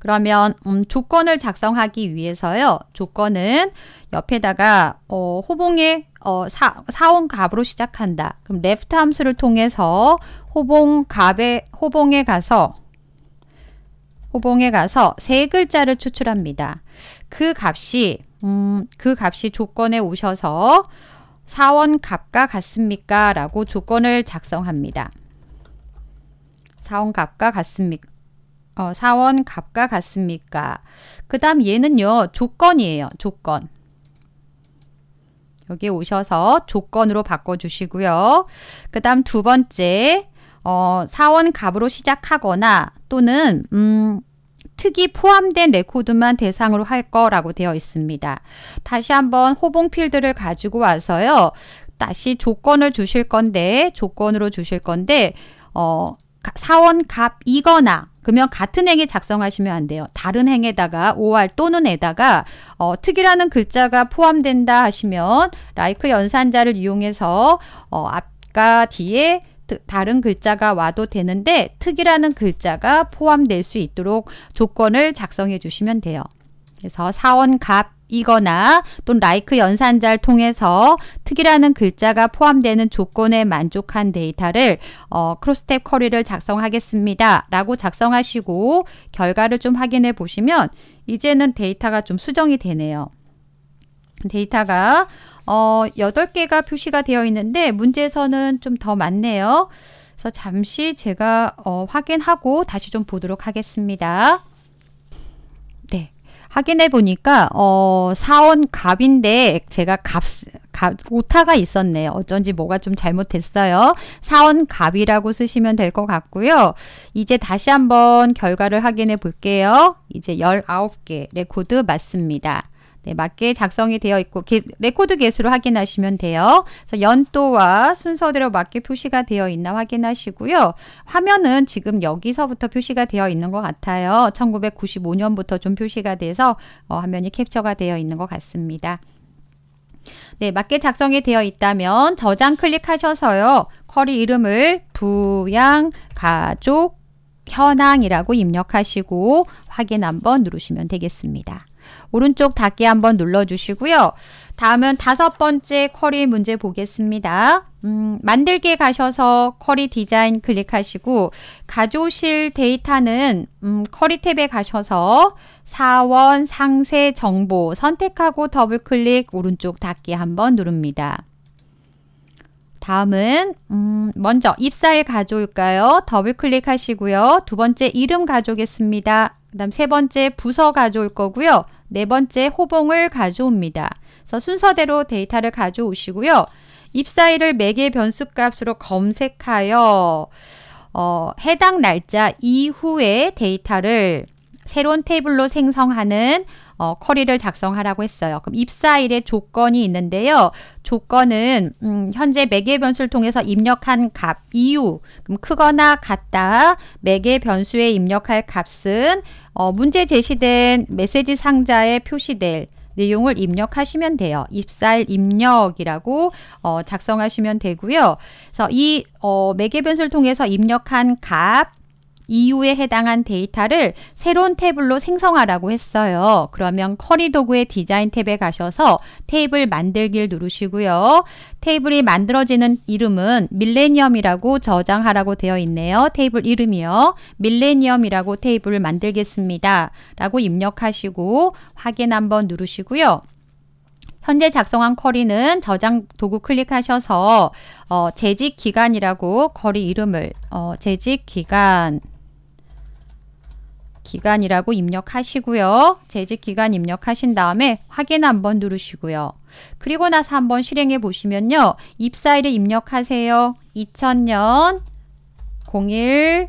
[SPEAKER 1] 그러면 음, 조건을 작성하기 위해서요. 조건은 옆에다가 어, 호봉의 어, 사, 원값으로 시작한다. 그럼 left 함수를 통해서 호봉값에 호봉에 가서 호봉에 가서 세 글자를 추출합니다. 그 값이 음, 그 값이 조건에 오셔서 사원값과 같습니까? 라고 조건을 작성합니다. 사원값과 같습니까? 어, 사원 갑과 같습니까? 그 다음 얘는요. 조건이에요. 조건. 여기 오셔서 조건으로 바꿔주시고요. 그 다음 두 번째 어, 사원 갑으로 시작하거나 또는 음, 특이 포함된 레코드만 대상으로 할 거라고 되어 있습니다. 다시 한번 호봉 필드를 가지고 와서요. 다시 조건을 주실 건데 조건으로 주실 건데 어, 사원 갑이거나 그러면 같은 행에 작성하시면 안 돼요. 다른 행에다가 OR 또는 에다가 어, 특이라는 글자가 포함된다 하시면 라이크 연산자를 이용해서 어, 앞과 뒤에 다른 글자가 와도 되는데 특이라는 글자가 포함될 수 있도록 조건을 작성해 주시면 돼요. 그래서 사원갑 이거나 또는 라이크 like 연산자를 통해서 특이라는 글자가 포함되는 조건에 만족한 데이터를 어, 크로스탭 커리를 작성하겠습니다. 라고 작성하시고 결과를 좀 확인해 보시면 이제는 데이터가 좀 수정이 되네요. 데이터가 어, 8개가 표시가 되어 있는데 문제에서는 좀 더 많네요. 그래서 잠시 제가 어, 확인하고 다시 좀 보도록 하겠습니다. 확인해 보니까 어, 사원 갑인데 제가 값 오타가 있었네요. 어쩐지 뭐가 좀 잘못됐어요. 사원 갑이라고 쓰시면 될 것 같고요. 이제 다시 한번 결과를 확인해 볼게요. 이제 19개 레코드 맞습니다. 네, 맞게 작성이 되어 있고 게, 레코드 개수로 확인하시면 돼요. 그래서 연도와 순서대로 맞게 표시가 되어 있나 확인하시고요. 화면은 지금 여기서부터 표시가 되어 있는 것 같아요. 1995년부터 좀 표시가 돼서 어, 화면이 캡처가 되어 있는 것 같습니다. 네, 맞게 작성이 되어 있다면 저장 클릭하셔서요. 쿼리 이름을 부양 가족 현황이라고 입력하시고 확인 한번 누르시면 되겠습니다. 오른쪽 닫기 한번 눌러주시고요. 다음은 다섯 번째 쿼리 문제 보겠습니다. 음, 만들기에 가셔서 쿼리 디자인 클릭하시고 가조실 데이터는 음, 쿼리 탭에 가셔서 사원 상세 정보 선택하고 더블클릭 오른쪽 닫기 한번 누릅니다. 다음은 음, 먼저 입사일 가져올까요 더블클릭 하시고요. 두 번째 이름 가져오겠습니다그 다음 세 번째 부서 가져올 거고요. 네 번째 호봉을 가져옵니다. 그래서 순서대로 데이터를 가져오시고요. 입사일을 매개 변수값으로 검색하여 어, 해당 날짜 이후의 데이터를 새로운 테이블로 생성하는 어, 커리를 작성하라고 했어요. 그럼 입사일의 조건이 있는데요. 조건은 음, 현재 매개 변수를 통해서 입력한 값 이유 그럼 크거나 같다 매개 변수에 입력할 값은 어, 문제 제시된 메시지 상자에 표시될 내용을 입력하시면 돼요. 입사일 입력이라고 어, 작성하시면 되고요. 그래서 이 어, 매개 변수를 통해서 입력한 값 이유에 해당한 데이터를 새로운 탭으로 생성하라고 했어요. 그러면 커리 도구의 디자인 탭에 가셔서 테이블 만들기를 누르시고요. 테이블이 만들어지는 이름은 밀레니엄이라고 저장하라고 되어 있네요. 테이블 이름이요. 밀레니엄이라고 테이블을 만들겠습니다. 라고 입력하시고 확인 한번 누르시고요. 현재 작성한 쿼리는 저장 도구 클릭하셔서 어, 재직 기간이라고 쿼리 이름을 어, 재직 기간 기간이라고 입력하시고요. 재직 기간 입력하신 다음에 확인 한번 누르시고요. 그리고 나서 한번 실행해 보시면요. 입사일을 입력하세요. 2000년 0101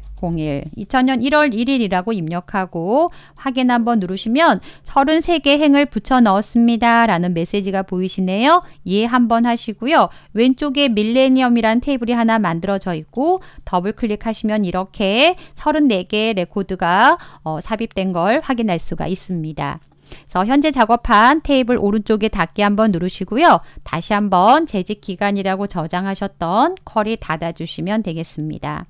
[SPEAKER 1] 2000년 1월 1일이라고 입력하고 확인 한번 누르시면 33개 행을 붙여 넣었습니다. 라는 메시지가 보이시네요. 이해 예 한번 하시고요. 왼쪽에 밀레니엄이란 테이블이 하나 만들어져 있고 더블 클릭하시면 이렇게 3 4개 레코드가 어, 삽입된 걸 확인할 수가 있습니다. 그래서 현재 작업한 테이블 오른쪽에 닫기 한번 누르시고요. 다시 한번 재직 기간이라고 저장하셨던 컬이 닫아주시면 되겠습니다.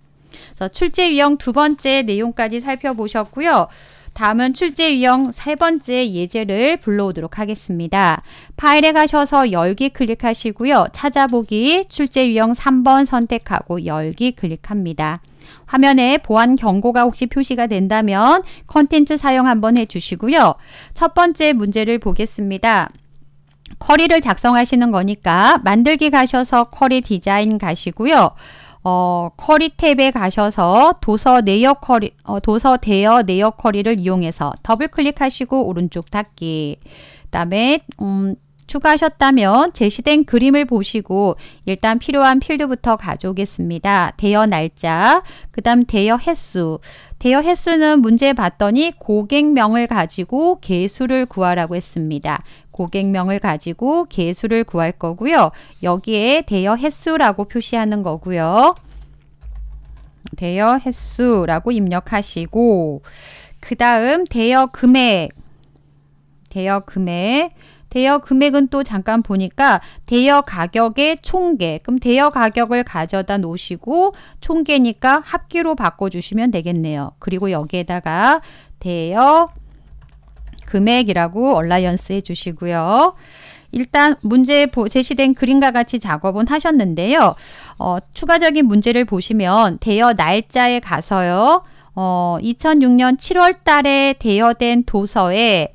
[SPEAKER 1] 출제 유형 두 번째 내용까지 살펴보셨고요. 다음은 출제 유형 세 번째 예제를 불러오도록 하겠습니다. 파일에 가셔서 열기 클릭하시고요. 찾아보기 출제 유형 3번 선택하고 열기 클릭합니다. 화면에 보안 경고가 혹시 표시가 된다면 컨텐츠 사용 한번 해주시고요. 첫 번째 문제를 보겠습니다. 커리를 작성하시는 거니까 만들기 가셔서 커리 디자인 가시고요. 어, 커리 탭에 가셔서 도서 내역 커리, 어, 도서 대여 내역 커리를 이용해서 더블 클릭하시고 오른쪽 닫기. 그 다음에, 음, 추가하셨다면 제시된 그림을 보시고 일단 필요한 필드부터 가져오겠습니다. 대여 날짜, 그 다음 대여 횟수, 대여 횟수는 문제 봤더니 고객명을 가지고 개수를 구하라고 했습니다. 고객명을 가지고 개수를 구할 거고요. 여기에 대여 횟수라고 표시하는 거고요. 대여 횟수라고 입력하시고 그 다음 대여 금액 대여 금액 대여 금액은 또 잠깐 보니까 대여 가격의 총계. 그럼 대여 가격을 가져다 놓으시고 총계니까 합계로 바꿔주시면 되겠네요. 그리고 여기에다가 대여 금액이라고 얼라이언스 해주시고요. 일단 문제 제시된 그림과 같이 작업은 하셨는데요. 어, 추가적인 문제를 보시면 대여 날짜에 가서요. 어, 2006년 7월 달에 대여된 도서에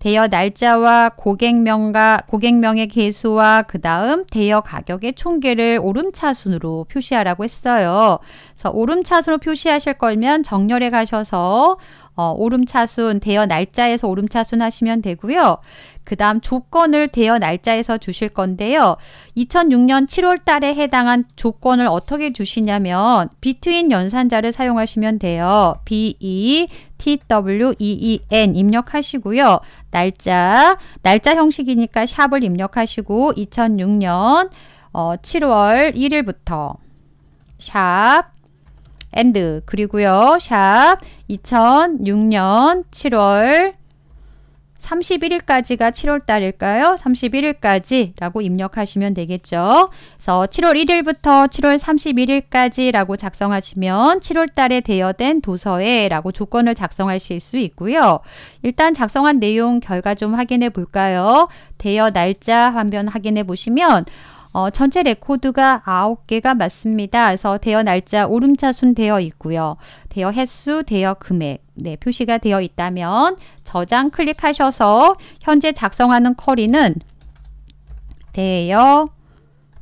[SPEAKER 1] 대여 날짜와 고객명과 고객명의 개수와 그 다음 대여 가격의 총계를 오름차순으로 표시하라고 했어요. 그래서 오름차순으로 표시하실 거면 정렬에 가셔서 어, 오름차순 대여 날짜에서 오름차순 하시면 되고요. 그 다음 조건을 대여 날짜에서 주실 건데요. 2006년 7월 달에 해당한 조건을 어떻게 주시냐면 비트윈 연산자를 사용하시면 돼요. BE TWEEN 입력하시고요. 날짜, 날짜 형식이니까 샵을 입력하시고 2006년 어, 7월 1일부터 샵 엔드 그리고요. 샵 2006년 7월 31일까지가 7월 달일까요? 31일까지라고 입력하시면 되겠죠. 그래서 7월 1일부터 7월 31일까지라고 작성하시면 7월 달에 대여된 도서에라고 조건을 작성하실 수 있고요. 일단 작성한 내용 결과 좀 확인해 볼까요? 대여 날짜 화면 확인해 보시면 어, 전체 레코드가 9개가 맞습니다. 그래서 대여 날짜 오름차순 되어 있고요. 대여 횟수, 대여 금액 네, 표시가 되어 있다면 저장 클릭하셔서 현재 작성하는 쿼리는 대여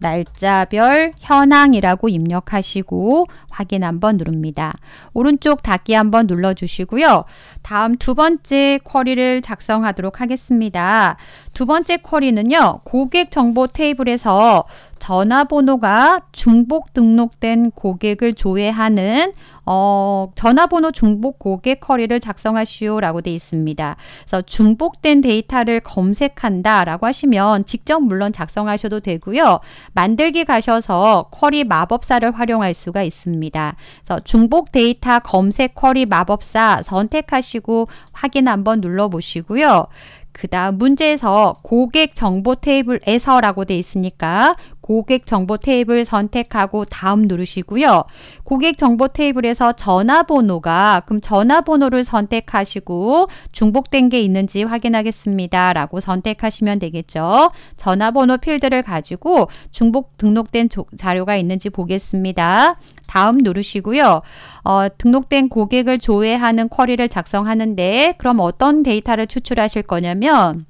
[SPEAKER 1] 날짜별 현황이라고 입력하시고 확인 한번 누릅니다. 오른쪽 닫기 한번 눌러주시고요. 다음 두 번째 쿼리를 작성하도록 하겠습니다. 두 번째 쿼리는요. 고객 정보 테이블에서 전화번호가 중복 등록된 고객을 조회하는 어, 전화번호 중복 고객 커리를 작성하시오라고 되어 있습니다. 그래서 중복된 데이터를 검색한다라고 하시면 직접 물론 작성하셔도 되고요. 만들기 가셔서 쿼리 마법사를 활용할 수가 있습니다. 그래서 중복 데이터 검색 쿼리 마법사 선택하시고 확인 한번 눌러 보시고요. 그 다음 문제에서 고객 정보 테이블에서라고 되어 있으니까 고객 정보 테이블 선택하고 다음 누르시고요. 고객 정보 테이블에서 전화번호가 그럼 전화번호를 선택하시고 중복된 게 있는지 확인하겠습니다. 라고 선택하시면 되겠죠. 전화번호 필드를 가지고 중복 등록된 자료가 있는지 보겠습니다. 다음 누르시고요. 어, 등록된 고객을 조회하는 쿼리를 작성하는데 그럼 어떤 데이터를 추출하실 거냐면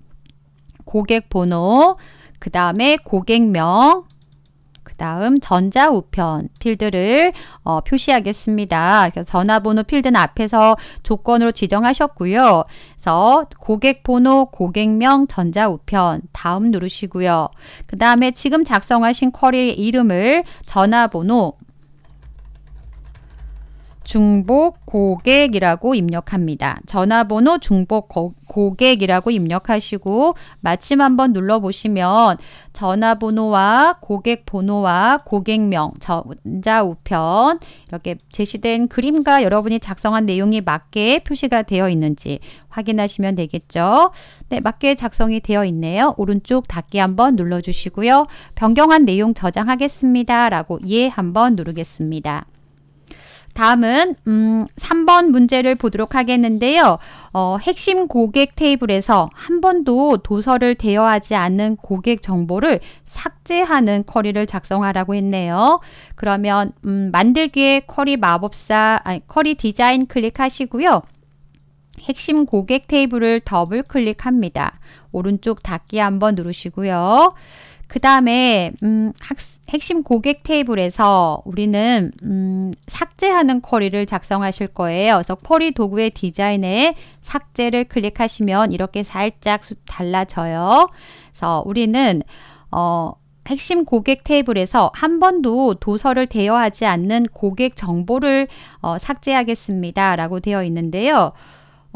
[SPEAKER 1] 고객 번호, 그 다음에 고객명, 그 다음 전자우편 필드를 어, 표시하겠습니다. 그래서 전화번호 필드는 앞에서 조건으로 지정하셨고요. 그래서 고객번호, 고객명, 전자우편 다음 누르시고요. 그 다음에 지금 작성하신 쿼리 이름을 전화번호, 중복 고객이라고 입력합니다. 전화번호 중복 고, 고객이라고 입력하시고 마침 한번 눌러보시면 전화번호와 고객 번호와 고객명, 전자 우편 이렇게 제시된 그림과 여러분이 작성한 내용이 맞게 표시가 되어 있는지 확인하시면 되겠죠. 네, 맞게 작성이 되어 있네요. 오른쪽 닫기 한번 눌러주시고요. 변경한 내용 저장하겠습니다. 라고 예 한번 누르겠습니다. 다음은 음, 3번 문제를 보도록 하겠는데요. 어, 핵심 고객 테이블에서 한 번도 도서를 대여하지 않는 고객 정보를 삭제하는 쿼리를 작성하라고 했네요. 그러면 음, 만들기에 쿼리 마법사, 아니, 쿼리 디자인 클릭하시고요. 핵심 고객 테이블을 더블 클릭합니다. 오른쪽 닫기 한번 누르시고요. 그 다음에 음, 학습 핵심 고객 테이블에서 우리는 음, 삭제하는 쿼리를 작성하실 거예요. 그래서 쿼리 도구의 디자인에 삭제를 클릭하시면 이렇게 살짝 달라져요. 그래서 우리는 어, 핵심 고객 테이블에서 한 번도 도서를 대여하지 않는 고객 정보를 어, 삭제하겠습니다. 라고 되어 있는데요.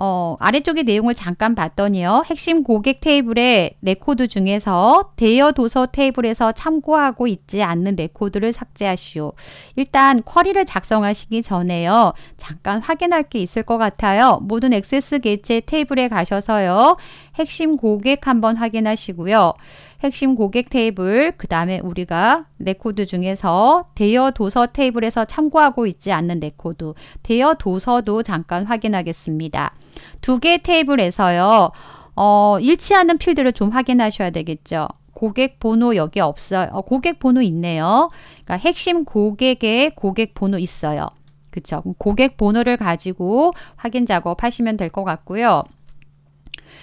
[SPEAKER 1] 어, 아래쪽의 내용을 잠깐 봤더니요. 핵심 고객 테이블의 레코드 중에서 대여 도서 테이블에서 참고하고 있지 않는 레코드를 삭제하시오. 일단 쿼리를 작성하시기 전에요. 잠깐 확인할 게 있을 것 같아요. 모든 액세스 개체 테이블에 가셔서요. 핵심 고객 한번 확인하시고요. 핵심 고객 테이블, 그 다음에 우리가 레코드 중에서 대여 도서 테이블에서 참고하고 있지 않는 레코드, 대여 도서도 잠깐 확인하겠습니다. 두 개 테이블에서요, 어, 일치하는 필드를 좀 확인하셔야 되겠죠. 고객 번호 여기 없어요. 어, 고객 번호 있네요. 그러니까 핵심 고객의 고객 번호 있어요. 그쵸. 고객 번호를 가지고 확인 작업하시면 될 것 같고요.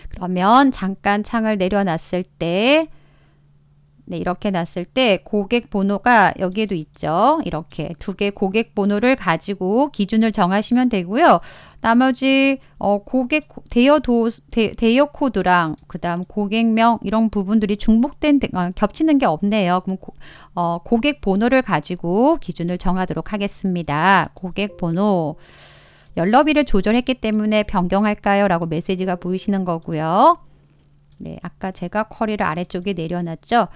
[SPEAKER 1] 그러면 잠깐 창을 내려놨을 때 네, 이렇게 났을 때 고객 번호가 여기에도 있죠. 이렇게 두 개 고객 번호를 가지고 기준을 정하시면 되고요. 나머지 어, 고객 대여 도 대, 대여 코드랑 그다음 고객명 이런 부분들이 중복된 어, 겹치는 게 없네요. 그럼 고, 어, 고객 번호를 가지고 기준을 정하도록 하겠습니다. 고객 번호 연러비를 조절했기 때문에 변경할까요? 라고 메시지가 보이시는 거고요. 네, 아까 제가 커리를 아래쪽에 내려놨죠.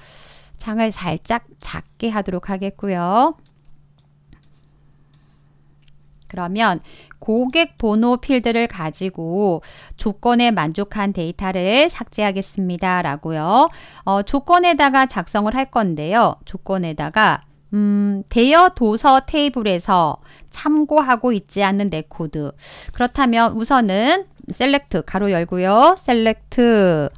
[SPEAKER 1] 창을 살짝 작게 하도록 하겠고요. 그러면 고객 번호 필드를 가지고 조건에 만족한 데이터를 삭제하겠습니다. 라고요. 어, 조건에다가 작성을 할 건데요. 조건에다가 음, 대여 도서 테이블에서 참고하고 있지 않는 내 코드. 그렇다면 우선은 셀렉트 가로 열고요. 셀렉트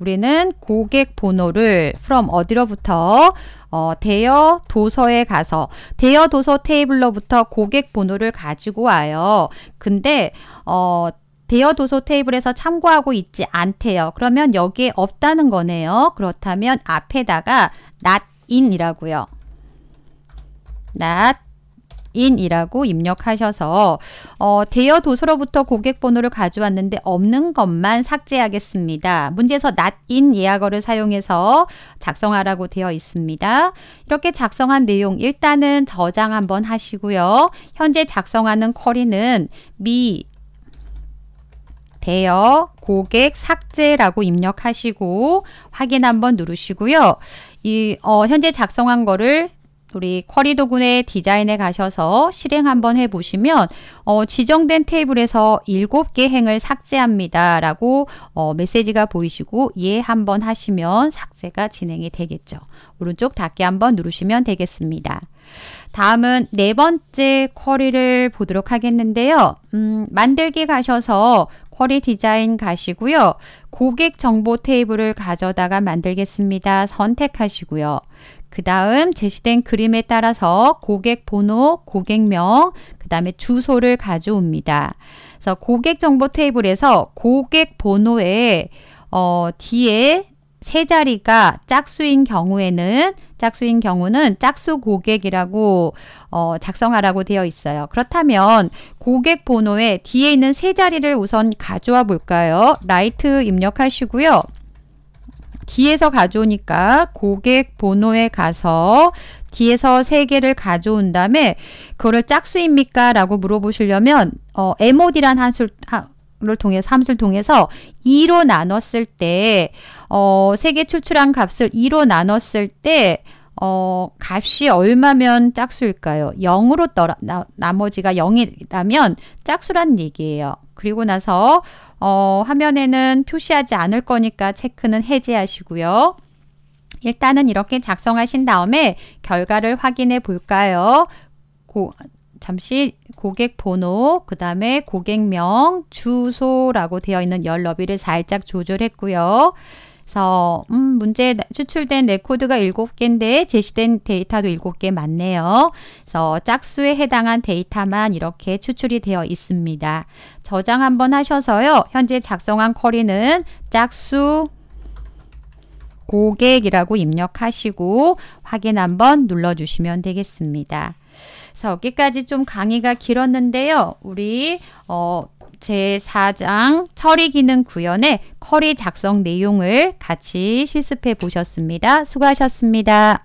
[SPEAKER 1] 우리는 고객 번호를 from 어디로부터 어, 대여 도서에 가서 대여 도서 테이블로부터 고객 번호를 가지고 와요. 근데 어, 대여 도서 테이블에서 참고하고 있지 않대요. 그러면 여기에 없다는 거네요. 그렇다면 앞에다가 not in이라고요. not 인이라고 입력하셔서 어, 대여 도서로부터 고객 번호를 가져왔는데 없는 것만 삭제하겠습니다. 문제에서 낫인 예약어를 사용해서 작성하라고 되어 있습니다. 이렇게 작성한 내용 일단은 저장 한번 하시고요. 현재 작성하는 쿼리는 미 대여 고객 삭제라고 입력하시고 확인 한번 누르시고요. 이 어, 현재 작성한 거를 우리 쿼리 도구의 디자인에 가셔서 실행 한번 해보시면 어, 지정된 테이블에서 7개 행을 삭제합니다. 라고 어, 메시지가 보이시고 예 한번 하시면 삭제가 진행이 되겠죠. 오른쪽 닫기 한번 누르시면 되겠습니다. 다음은 네 번째 쿼리를 보도록 하겠는데요. 음, 만들기 가셔서 쿼리 디자인 가시고요. 고객 정보 테이블을 가져다가 만들겠습니다. 선택하시고요. 그 다음 제시된 그림에 따라서 고객 번호, 고객명, 그 다음에 주소를 가져옵니다. 그래서 고객 정보 테이블에서 고객 번호에 어, 뒤에 세 자리가 짝수인 경우에는 짝수인 경우는 짝수 고객이라고 어, 작성하라고 되어 있어요. 그렇다면 고객 번호에 뒤에 있는 세 자리를 우선 가져와 볼까요? 라이트 입력하시고요. D에서 가져오니까 고객 번호에 가서 D에서 3개를 가져온 다음에 그거를 짝수입니까? 라고 물어보시려면 어, MOD란 한술 를 통해서 함수를 통해서 2로 나눴을 때 어, 3개 추출한 값을 2로 나눴을 때 어, 값이 얼마면 짝수일까요? 0으로 떠라, 나, 나머지가 0이라면 짝수란 얘기예요. 그리고 나서 어, 화면에는 표시하지 않을 거니까 체크는 해제하시고요. 일단은 이렇게 작성하신 다음에 결과를 확인해 볼까요? 고, 잠시 고객 번호, 그 다음에 고객명, 주소라고 되어 있는 열 너비를 살짝 조절했고요. 그래서 음, 문제에 추출된 레코드가 7개인데 제시된 데이터도 7개 맞네요. 그래서 짝수에 해당한 데이터만 이렇게 추출이 되어 있습니다. 저장 한번 하셔서요. 현재 작성한 쿼리는 짝수 고객이라고 입력하시고 확인 한번 눌러주시면 되겠습니다. 그래서 여기까지 좀 강의가 길었는데요. 우리 어, 제4장 처리 기능 구현의 커리 작성 내용을 같이 실습해 보셨습니다. 수고하셨습니다.